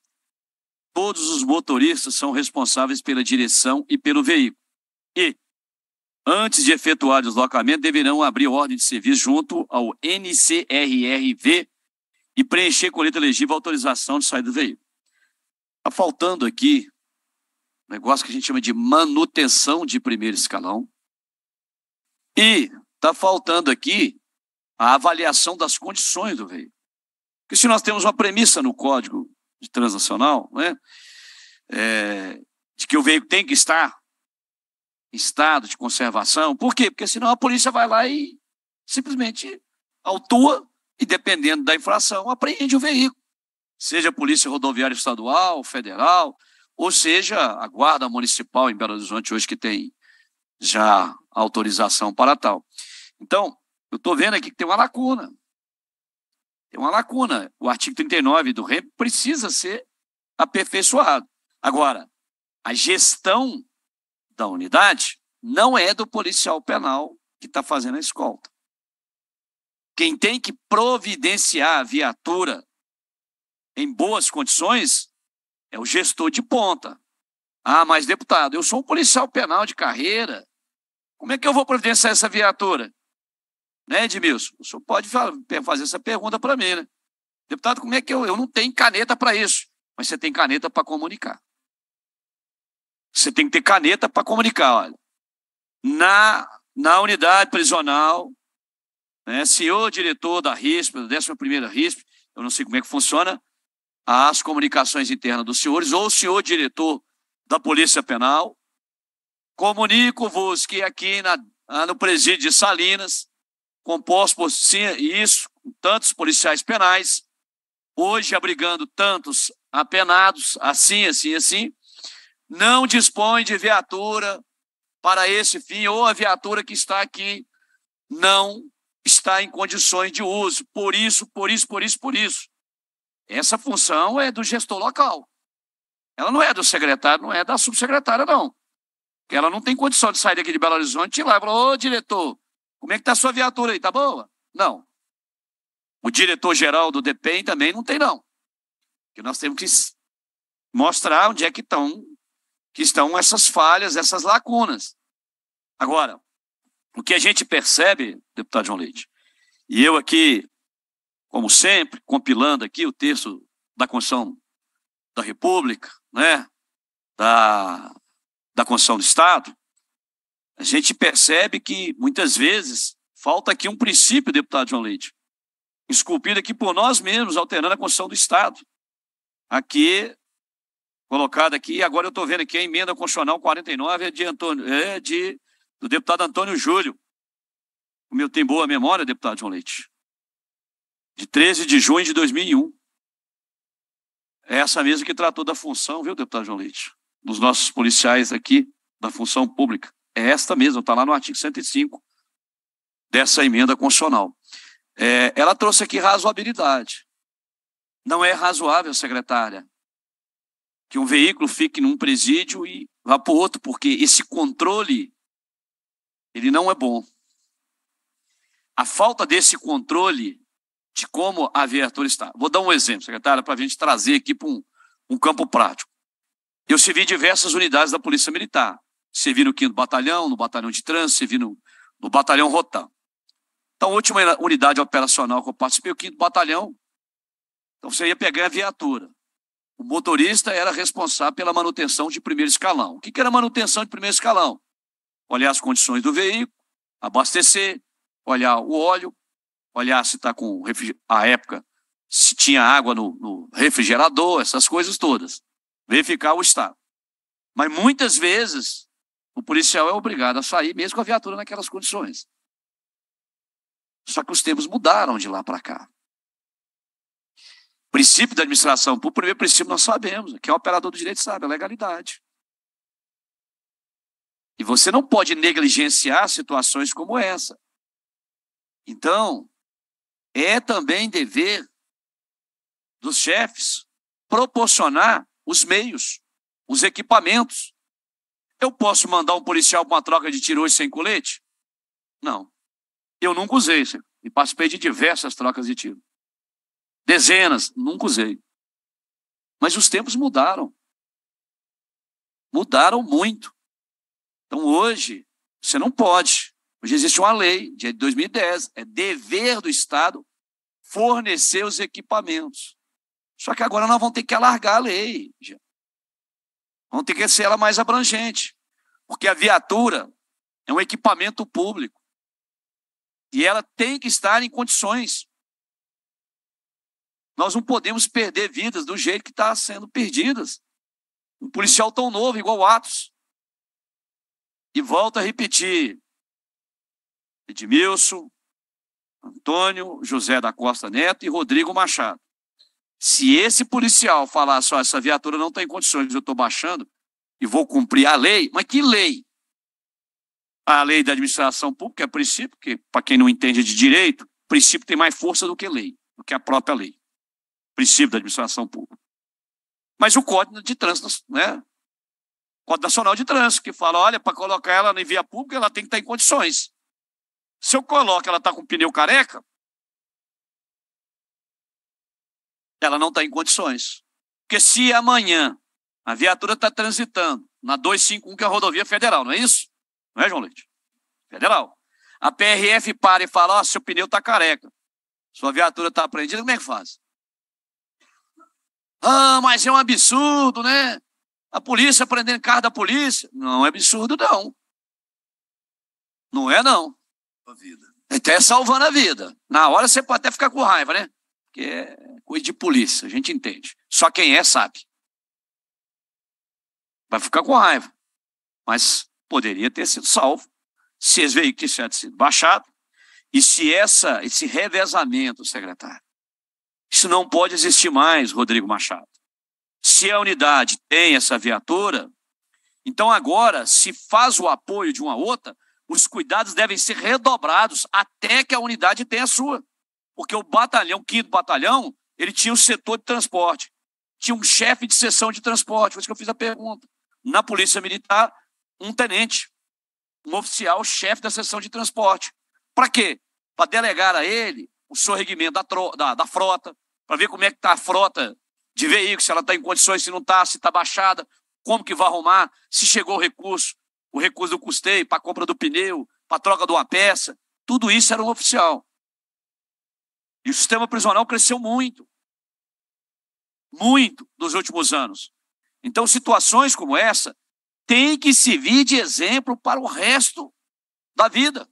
todos os motoristas são responsáveis pela direção e pelo veículo. E, antes de efetuar deslocamento, deverão abrir ordem de serviço junto ao NCRRV e preencher coleta elegível autorização de saída do veículo. Está faltando aqui um negócio que a gente chama de manutenção de primeiro escalão e Está faltando aqui a avaliação das condições do veículo. Porque se nós temos uma premissa no Código de Transacional, né, é, de que o veículo tem que estar em estado de conservação, por quê? Porque senão a polícia vai lá e simplesmente autua e, dependendo da infração, apreende o veículo. Seja a Polícia Rodoviária Estadual, Federal, ou seja, a Guarda Municipal em Belo Horizonte, hoje que tem já autorização para tal. Então, eu estou vendo aqui que tem uma lacuna. Tem uma lacuna. O artigo 39 do REM precisa ser aperfeiçoado. Agora, a gestão da unidade não é do policial penal que está fazendo a escolta. Quem tem que providenciar a viatura em boas condições é o gestor de ponta. Ah, mas deputado, eu sou um policial penal de carreira. Como é que eu vou providenciar essa viatura? Né, Edmilson? O senhor pode fazer essa pergunta para mim, né? Deputado, como é que eu, eu não tenho caneta para isso? Mas você tem caneta para comunicar. Você tem que ter caneta para comunicar, olha. Na, na unidade prisional, né, senhor diretor da RISP, da 11 RISP, eu não sei como é que funciona, as comunicações internas dos senhores, ou o senhor diretor da Polícia Penal, comunico-vos que aqui na, ah, no presídio de Salinas, composto por isso, tantos policiais penais, hoje abrigando tantos apenados, assim, assim, assim, não dispõe de viatura para esse fim, ou a viatura que está aqui não está em condições de uso. Por isso, por isso, por isso, por isso. Essa função é do gestor local. Ela não é do secretário, não é da subsecretária, não. Porque ela não tem condição de sair daqui de Belo Horizonte e ir lá e falar, ô diretor, como é que está a sua viatura aí? Tá boa? Não. O diretor-geral do DPEM também não tem, não. Porque nós temos que mostrar onde é que estão, que estão essas falhas, essas lacunas. Agora, o que a gente percebe, deputado João Leite, e eu aqui, como sempre, compilando aqui o texto da Constituição da República, né, da, da Constituição do Estado, a gente percebe que, muitas vezes, falta aqui um princípio, deputado João Leite, esculpido aqui por nós mesmos, alterando a Constituição do Estado. Aqui, colocado aqui, agora eu estou vendo aqui a emenda constitucional 49 é de, Antônio, é de do deputado Antônio Júlio. O meu tem boa memória, deputado João Leite. De 13 de junho de 2001. É essa mesma que tratou da função, viu, deputado João Leite? Dos nossos policiais aqui, da função pública é esta mesma, está lá no artigo 105 dessa emenda constitucional. É, ela trouxe aqui razoabilidade. Não é razoável, secretária, que um veículo fique num presídio e vá para outro, porque esse controle ele não é bom. A falta desse controle de como a viatura está. Vou dar um exemplo, secretária, para a gente trazer aqui para um, um campo prático. Eu servi diversas unidades da Polícia Militar servi no 5 Batalhão, no Batalhão de Trânsito, servi no, no Batalhão Rotan. Então, a última unidade operacional que eu participei, o 5 Batalhão. Então, você ia pegar a viatura. O motorista era responsável pela manutenção de primeiro escalão. O que, que era manutenção de primeiro escalão? Olhar as condições do veículo, abastecer, olhar o óleo, olhar se está com a época, se tinha água no, no refrigerador, essas coisas todas. Verificar o estado. Mas muitas vezes o policial é obrigado a sair, mesmo com a viatura naquelas condições. Só que os tempos mudaram de lá para cá. princípio da administração por o primeiro princípio nós sabemos, que é o operador do direito sabe, a legalidade. E você não pode negligenciar situações como essa. Então, é também dever dos chefes proporcionar os meios, os equipamentos eu posso mandar um policial para uma troca de tiro hoje sem colete? Não. Eu nunca usei isso. E participei de diversas trocas de tiro. Dezenas, nunca usei. Mas os tempos mudaram. Mudaram muito. Então hoje, você não pode. Hoje existe uma lei, de 2010, é dever do Estado fornecer os equipamentos. Só que agora nós vamos ter que alargar a lei. Vamos ter que ser ela mais abrangente, porque a viatura é um equipamento público e ela tem que estar em condições. Nós não podemos perder vidas do jeito que está sendo perdidas. Um policial tão novo, igual Atos. E volta a repetir. Edmilson, Antônio José da Costa Neto e Rodrigo Machado. Se esse policial falar só, essa viatura não está em condições, eu estou baixando e vou cumprir a lei, mas que lei? A lei da administração pública é princípio, que para quem não entende de direito, princípio tem mais força do que lei, do que a própria lei. Princípio da administração pública. Mas o Código de Trânsito, né? Código Nacional de Trânsito, que fala, olha, para colocar ela na via pública, ela tem que estar tá em condições. Se eu coloco ela está com pneu careca, ela não está em condições. Porque se amanhã a viatura está transitando na 251, que é a rodovia federal, não é isso? Não é, João Leite? Federal. A PRF para e fala: ó, oh, seu pneu está careca, sua viatura está apreendida. como é que faz? Ah, mas é um absurdo, né? A polícia prendendo carro da polícia. Não é absurdo, não. Não é, não. A vida. Até salvando a vida. Na hora você pode até ficar com raiva, né? que é coisa de polícia, a gente entende. Só quem é sabe. Vai ficar com raiva. Mas poderia ter sido salvo se esse veículo tivesse sido baixado e se essa, esse revezamento, secretário. Isso não pode existir mais, Rodrigo Machado. Se a unidade tem essa viatura, então agora, se faz o apoio de uma outra, os cuidados devem ser redobrados até que a unidade tenha a sua. Porque o batalhão, o quinto batalhão, ele tinha um setor de transporte. Tinha um chefe de seção de transporte. Foi isso que eu fiz a pergunta. Na Polícia Militar, um tenente, um oficial chefe da seção de transporte. Para quê? Para delegar a ele o sorregimento da, da, da frota, para ver como é que está a frota de veículos, se ela está em condições, se não está, se está baixada, como que vai arrumar, se chegou o recurso, o recurso do custeio para a compra do pneu, para a troca de uma peça. Tudo isso era um oficial. E o sistema prisional cresceu muito. Muito nos últimos anos. Então, situações como essa têm que servir de exemplo para o resto da vida.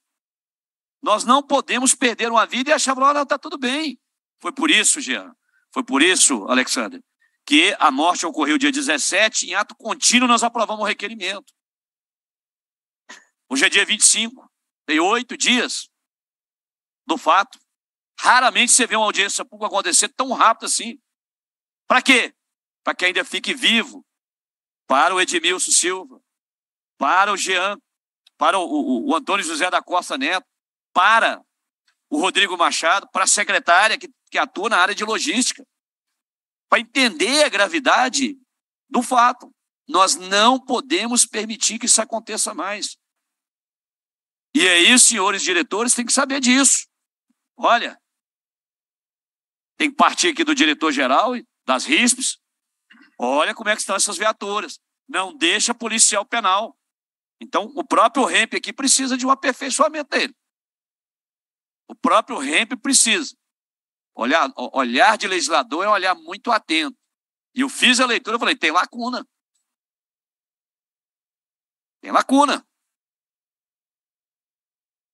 Nós não podemos perder uma vida e achar, que não, está tudo bem. Foi por isso, Jean, foi por isso, Alexandre, que a morte ocorreu dia 17, em ato contínuo nós aprovamos o requerimento. Hoje é dia 25, tem oito dias do fato. Raramente você vê uma audiência pública acontecer tão rápido assim. Para quê? Para que ainda fique vivo para o Edmilson Silva, para o Jean, para o, o, o Antônio José da Costa Neto, para o Rodrigo Machado, para a secretária que, que atua na área de logística, para entender a gravidade do fato. Nós não podemos permitir que isso aconteça mais. E aí, isso, senhores diretores têm que saber disso. Olha, tem que partir aqui do diretor-geral, das RISPs. Olha como é que estão essas viaturas. Não deixa policial penal. Então, o próprio REMP aqui precisa de um aperfeiçoamento dele. O próprio REMP precisa. Olhar, olhar de legislador é um olhar muito atento. E eu fiz a leitura e falei: tem lacuna. Tem lacuna.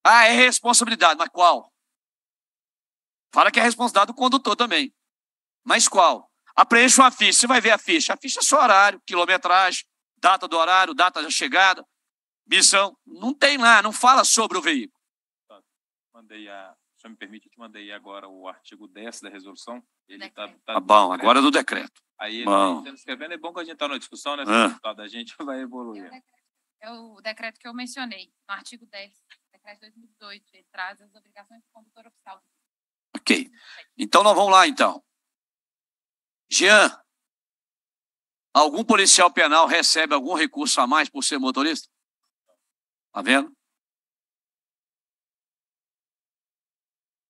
Ah, é responsabilidade, mas qual? Fala que é responsabilidade do condutor também. Mas qual? Apreencha uma ficha, você vai ver a ficha. A ficha é só horário, quilometragem, data do horário, data da chegada, missão. Não tem lá, não fala sobre o veículo. Mandei a. Se me permite, eu te mandei agora o artigo 10 da resolução. Ele tá, tá ah, bom, agora é do decreto. Aí ele bom. Tá escrevendo, é bom que a gente está na discussão, né? Ah. A gente vai evoluir. É o decreto que eu mencionei, no artigo 10, decreto 2018, ele traz as obrigações do condutor oficial Ok. Então nós vamos lá, então. Jean, algum policial penal recebe algum recurso a mais por ser motorista? Tá vendo?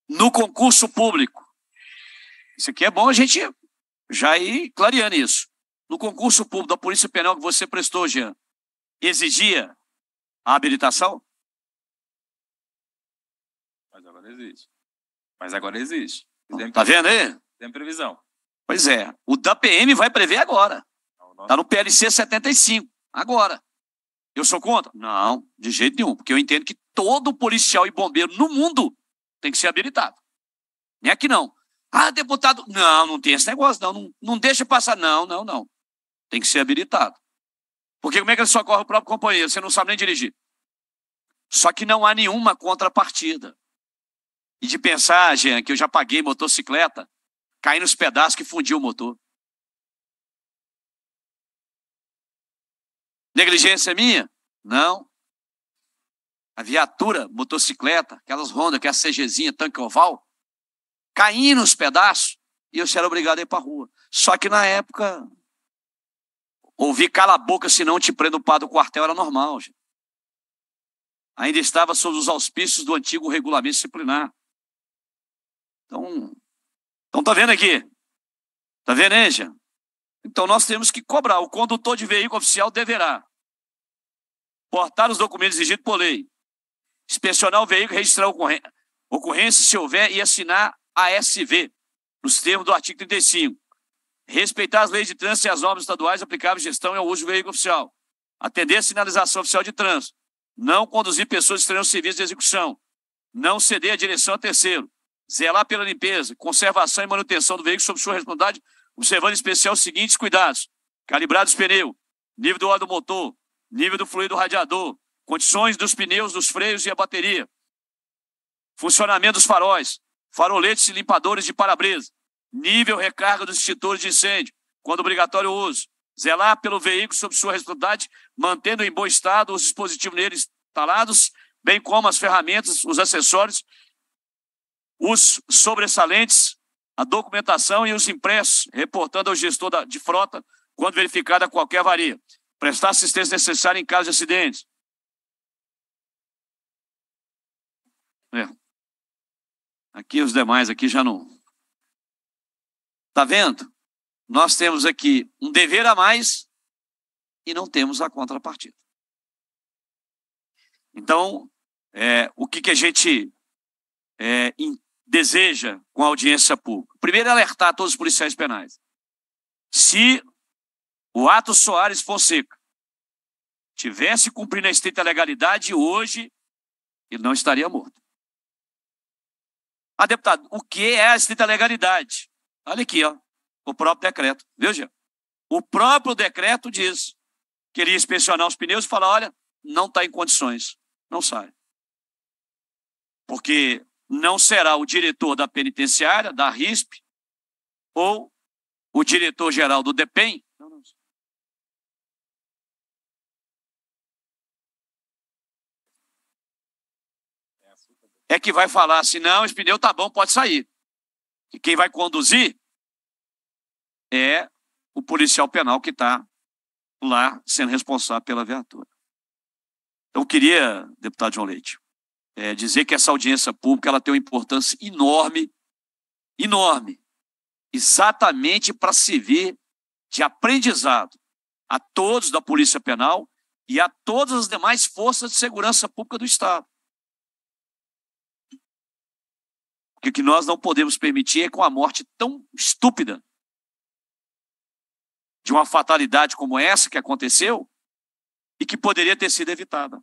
No concurso público. Isso aqui é bom a gente já ir clareando isso. No concurso público da Polícia Penal que você prestou, Jean, exigia a habilitação? Mas agora existe. Mas agora existe. tá vendo aí? Tem previsão. Pois é. O da PM vai prever agora. Está no PLC 75. Agora. Eu sou contra? Não, de jeito nenhum. Porque eu entendo que todo policial e bombeiro no mundo tem que ser habilitado. Não é que não. Ah, deputado. Não, não tem esse negócio, não. Não, não deixa passar. Não, não, não. Tem que ser habilitado. Porque como é que ele socorre o próprio companheiro? Você não sabe nem dirigir. Só que não há nenhuma contrapartida. E de pensar, Jean, que eu já paguei motocicleta, caí nos pedaços que fundiu o motor. Negligência minha? Não. A viatura, motocicleta, aquelas Honda, a CGzinha, tanque oval, caindo nos pedaços e eu era obrigado a ir para a rua. Só que na época, ouvir cala a boca, senão te prendo o do quartel era normal. Gente. Ainda estava sob os auspícios do antigo regulamento disciplinar. Então, então tá vendo aqui? Tá vendo, Enja? Então nós temos que cobrar. O condutor de veículo oficial deverá portar os documentos exigidos por lei, inspecionar o veículo, registrar a ocorrência se houver e assinar a SV, nos termos do artigo 35. Respeitar as leis de trânsito e as normas estaduais aplicáveis à gestão e ao uso do veículo oficial. Atender a sinalização oficial de trânsito. Não conduzir pessoas estranhas ao serviço de execução. Não ceder a direção a terceiro zelar pela limpeza, conservação e manutenção do veículo sob sua responsabilidade, observando em especial os seguintes cuidados: calibrados os pneus, nível do óleo do motor, nível do fluido radiador, condições dos pneus, dos freios e a bateria, funcionamento dos faróis, faroletes e limpadores de para-brisa, nível recarga dos extintores de incêndio, quando obrigatório o uso, zelar pelo veículo sob sua responsabilidade, mantendo em bom estado os dispositivos nele instalados, bem como as ferramentas, os acessórios os sobressalentes, a documentação e os impressos, reportando ao gestor da, de frota quando verificada qualquer avaria. Prestar assistência necessária em caso de acidentes. É. Aqui os demais aqui já não. Tá vendo? Nós temos aqui um dever a mais e não temos a contrapartida. Então, é, o que, que a gente é, deseja com a audiência pública. Primeiro, alertar todos os policiais penais. Se o Atos Soares Fonseca tivesse cumprido a estrita legalidade, hoje ele não estaria morto. Ah, deputado, o que é a estrita legalidade? Olha aqui, ó, o próprio decreto. Viu, Jean? O próprio decreto diz que ele ia inspecionar os pneus e falar: olha, não está em condições, não sai. Porque não será o diretor da penitenciária, da RISP, ou o diretor-geral do DEPEN. É que vai falar assim, não, esse pneu tá bom, pode sair. E quem vai conduzir é o policial penal que está lá sendo responsável pela viatura. Então, eu queria, deputado João Leite, é, dizer que essa audiência pública ela tem uma importância enorme, enorme, exatamente para servir de aprendizado a todos da Polícia Penal e a todas as demais forças de segurança pública do Estado. Porque o que nós não podemos permitir é com a morte tão estúpida de uma fatalidade como essa que aconteceu e que poderia ter sido evitada.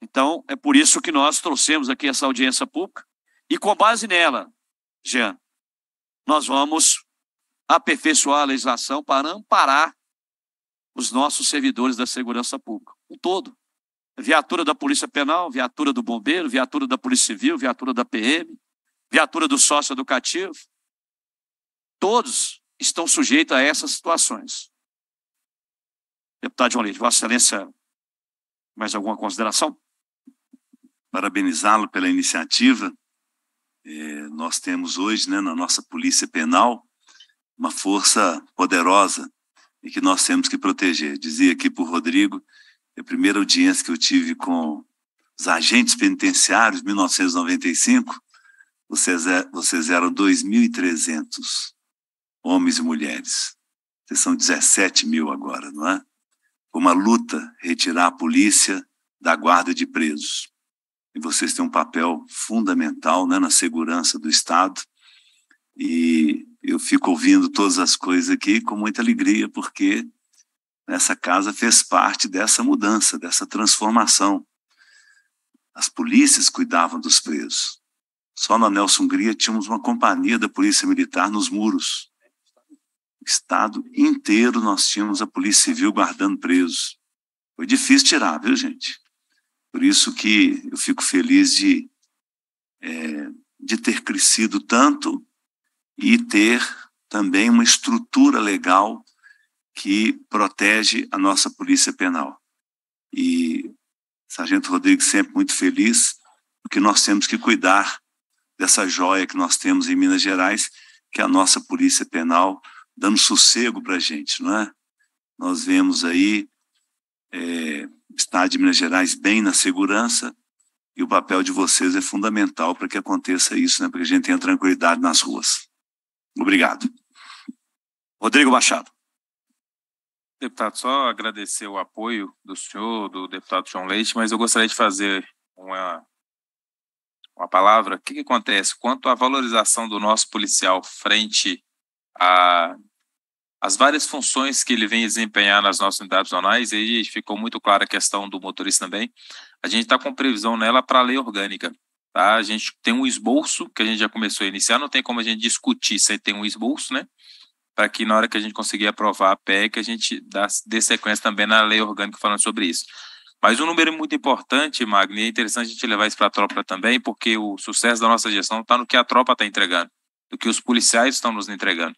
Então, é por isso que nós trouxemos aqui essa audiência pública e, com base nela, Jean, nós vamos aperfeiçoar a legislação para amparar os nossos servidores da segurança pública, um todo. Viatura da Polícia Penal, viatura do Bombeiro, viatura da Polícia Civil, viatura da PM, viatura do sócio educativo. Todos estão sujeitos a essas situações. Deputado João Leite, Vossa Excelência, mais alguma consideração? parabenizá-lo pela iniciativa. É, nós temos hoje, né, na nossa Polícia Penal, uma força poderosa e que nós temos que proteger. Dizia aqui para o Rodrigo, a primeira audiência que eu tive com os agentes penitenciários, 1995, vocês, é, vocês eram 2.300 homens e mulheres. Vocês são 17 mil agora, não é? Uma luta retirar a polícia da guarda de presos e vocês têm um papel fundamental né, na segurança do Estado. E eu fico ouvindo todas as coisas aqui com muita alegria, porque essa casa fez parte dessa mudança, dessa transformação. As polícias cuidavam dos presos. Só na Nelson Hungria tínhamos uma companhia da Polícia Militar nos muros. O estado inteiro nós tínhamos a Polícia Civil guardando presos. Foi difícil tirar, viu, gente? Por isso que eu fico feliz de, é, de ter crescido tanto e ter também uma estrutura legal que protege a nossa Polícia Penal. E Sargento Rodrigues sempre muito feliz, porque nós temos que cuidar dessa joia que nós temos em Minas Gerais, que é a nossa Polícia Penal, dando sossego para a gente, não é? Nós vemos aí é, Estado de Minas Gerais bem na segurança e o papel de vocês é fundamental para que aconteça isso, né? para que a gente tenha tranquilidade nas ruas. Obrigado. Rodrigo Machado. Deputado, só agradecer o apoio do senhor, do deputado João Leite, mas eu gostaria de fazer uma, uma palavra. O que, que acontece? Quanto à valorização do nosso policial frente a as várias funções que ele vem desempenhar nas nossas unidades zonais, aí ficou muito clara a questão do motorista também, a gente está com previsão nela para a lei orgânica. Tá? A gente tem um esboço que a gente já começou a iniciar, não tem como a gente discutir sem ter um esboço, né? Para que na hora que a gente conseguir aprovar a PEC, a gente dá, dê sequência também na lei orgânica falando sobre isso. Mas um número muito importante, Magni, é interessante a gente levar isso para a tropa também, porque o sucesso da nossa gestão está no que a tropa está entregando, do que os policiais estão nos entregando.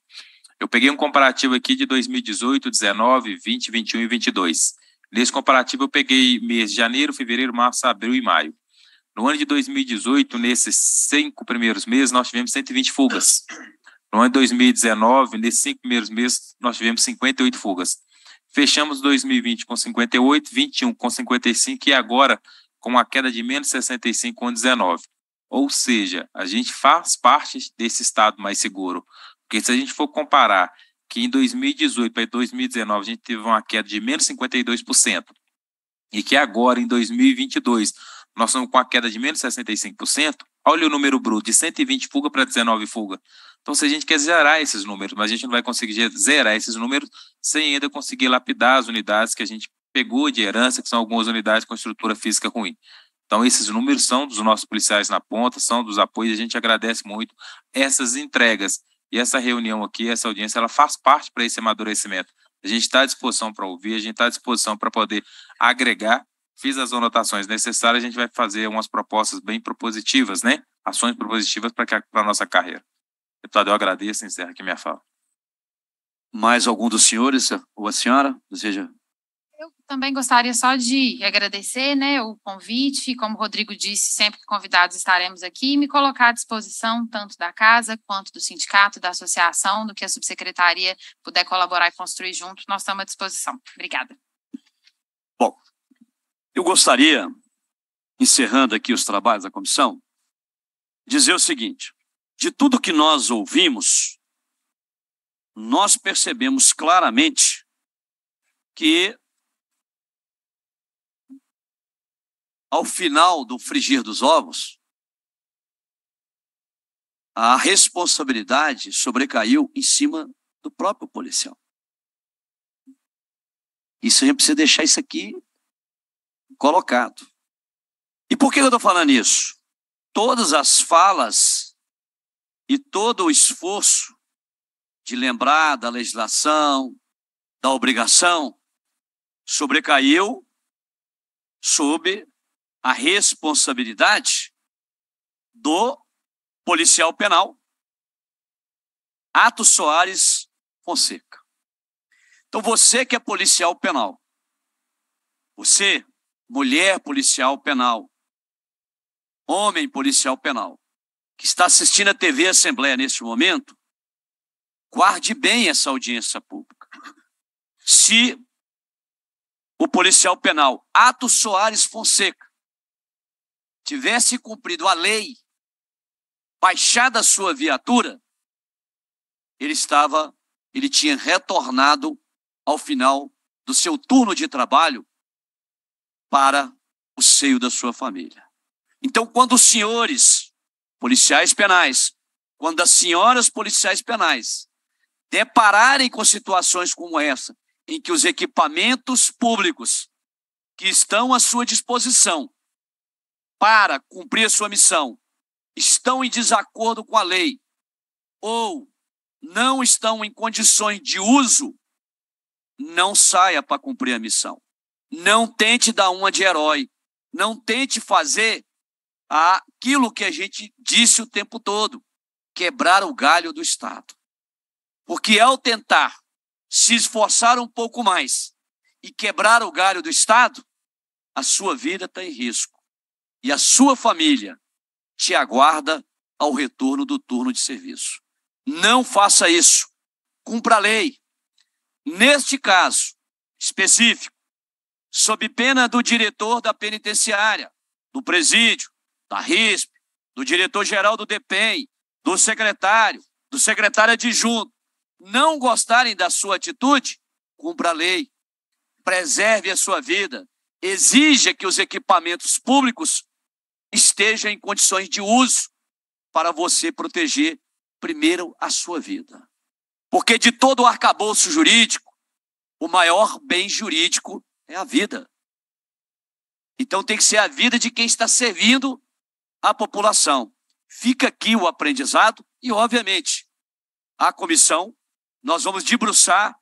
Eu peguei um comparativo aqui de 2018, 19, 20, 21 e 22. Nesse comparativo eu peguei mês de janeiro, fevereiro, março, abril e maio. No ano de 2018, nesses cinco primeiros meses, nós tivemos 120 fugas. No ano de 2019, nesses cinco primeiros meses, nós tivemos 58 fugas. Fechamos 2020 com 58, 21 com 55 e agora com a queda de menos 65 com 19. Ou seja, a gente faz parte desse estado mais seguro. Porque se a gente for comparar que em 2018 para 2019 a gente teve uma queda de menos 52%, e que agora, em 2022, nós estamos com a queda de menos 65%, olha o número bruto, de 120 fuga para 19 fuga. Então, se a gente quer zerar esses números, mas a gente não vai conseguir zerar esses números sem ainda conseguir lapidar as unidades que a gente pegou de herança, que são algumas unidades com estrutura física ruim. Então, esses números são dos nossos policiais na ponta, são dos apoios, a gente agradece muito essas entregas. E essa reunião aqui, essa audiência, ela faz parte para esse amadurecimento. A gente está à disposição para ouvir, a gente está à disposição para poder agregar. Fiz as anotações necessárias, a gente vai fazer umas propostas bem propositivas, né? Ações propositivas para a nossa carreira. Deputado, eu agradeço e encerro aqui minha fala. Mais algum dos senhores ou a senhora deseja eu também gostaria só de agradecer né, o convite. Como o Rodrigo disse, sempre que convidados estaremos aqui e me colocar à disposição, tanto da casa quanto do sindicato, da associação, do que a subsecretaria puder colaborar e construir junto, nós estamos à disposição. Obrigada. Bom, eu gostaria, encerrando aqui os trabalhos da comissão, dizer o seguinte: de tudo que nós ouvimos, nós percebemos claramente que ao final do frigir dos ovos, a responsabilidade sobrecaiu em cima do próprio policial. Isso a gente precisa deixar isso aqui colocado. E por que eu estou falando isso? Todas as falas e todo o esforço de lembrar da legislação, da obrigação, sobrecaiu sob a responsabilidade do policial penal Atos Soares Fonseca. Então, você que é policial penal, você, mulher policial penal, homem policial penal, que está assistindo a TV Assembleia neste momento, guarde bem essa audiência pública. Se o policial penal Atos Soares Fonseca tivesse cumprido a lei, baixado a sua viatura, ele estava, ele tinha retornado ao final do seu turno de trabalho para o seio da sua família. Então, quando os senhores policiais penais, quando as senhoras policiais penais depararem com situações como essa, em que os equipamentos públicos que estão à sua disposição para cumprir sua missão estão em desacordo com a lei ou não estão em condições de uso, não saia para cumprir a missão. Não tente dar uma de herói. Não tente fazer aquilo que a gente disse o tempo todo: quebrar o galho do Estado. Porque ao tentar se esforçar um pouco mais e quebrar o galho do Estado, a sua vida está em risco e a sua família te aguarda ao retorno do turno de serviço. Não faça isso. Cumpra a lei. Neste caso específico, sob pena do diretor da penitenciária, do presídio, da RISP, do diretor-geral do DPEM, do secretário, do secretário adjunto, não gostarem da sua atitude, cumpra a lei. Preserve a sua vida. Exija que os equipamentos públicos esteja em condições de uso para você proteger primeiro a sua vida. Porque de todo o arcabouço jurídico, o maior bem jurídico é a vida. Então tem que ser a vida de quem está servindo a população. Fica aqui o aprendizado e, obviamente, a comissão, nós vamos debruçar,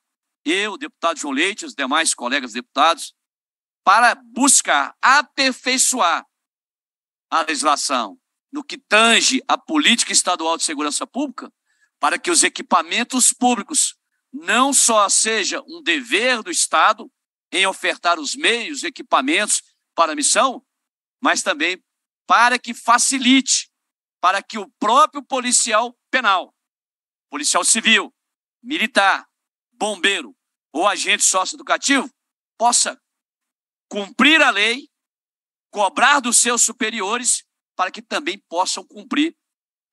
eu, o deputado João Leite, os demais colegas deputados, para buscar aperfeiçoar a legislação no que tange à política estadual de segurança pública, para que os equipamentos públicos não só seja um dever do Estado em ofertar os meios, equipamentos para a missão, mas também para que facilite, para que o próprio policial penal, policial civil, militar, bombeiro ou agente socioeducativo possa cumprir a lei cobrar dos seus superiores para que também possam cumprir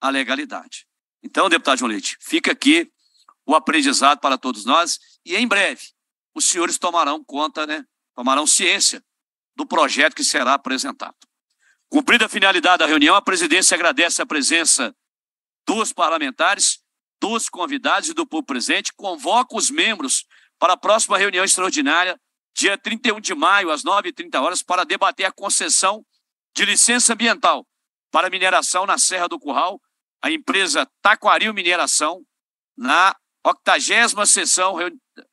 a legalidade. Então, deputado João Leite, fica aqui o aprendizado para todos nós e em breve os senhores tomarão conta, né, tomarão ciência do projeto que será apresentado. Cumprida a finalidade da reunião, a presidência agradece a presença dos parlamentares, dos convidados e do povo presente, convoca os membros para a próxima reunião extraordinária dia 31 de maio, às 9h30 horas, para debater a concessão de licença ambiental para mineração na Serra do Curral, a empresa Taquaril Mineração, na 80 sessão,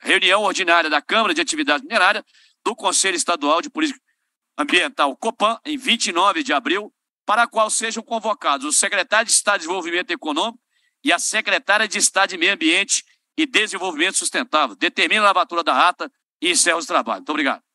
reunião ordinária da Câmara de Atividade Minerária do Conselho Estadual de Política Ambiental, COPAN, em 29 de abril, para a qual sejam convocados o secretário de Estado de Desenvolvimento Econômico e a secretária de Estado de Meio Ambiente e Desenvolvimento Sustentável. Determina a lavatura da rata isso é os trabalhos. Muito obrigado.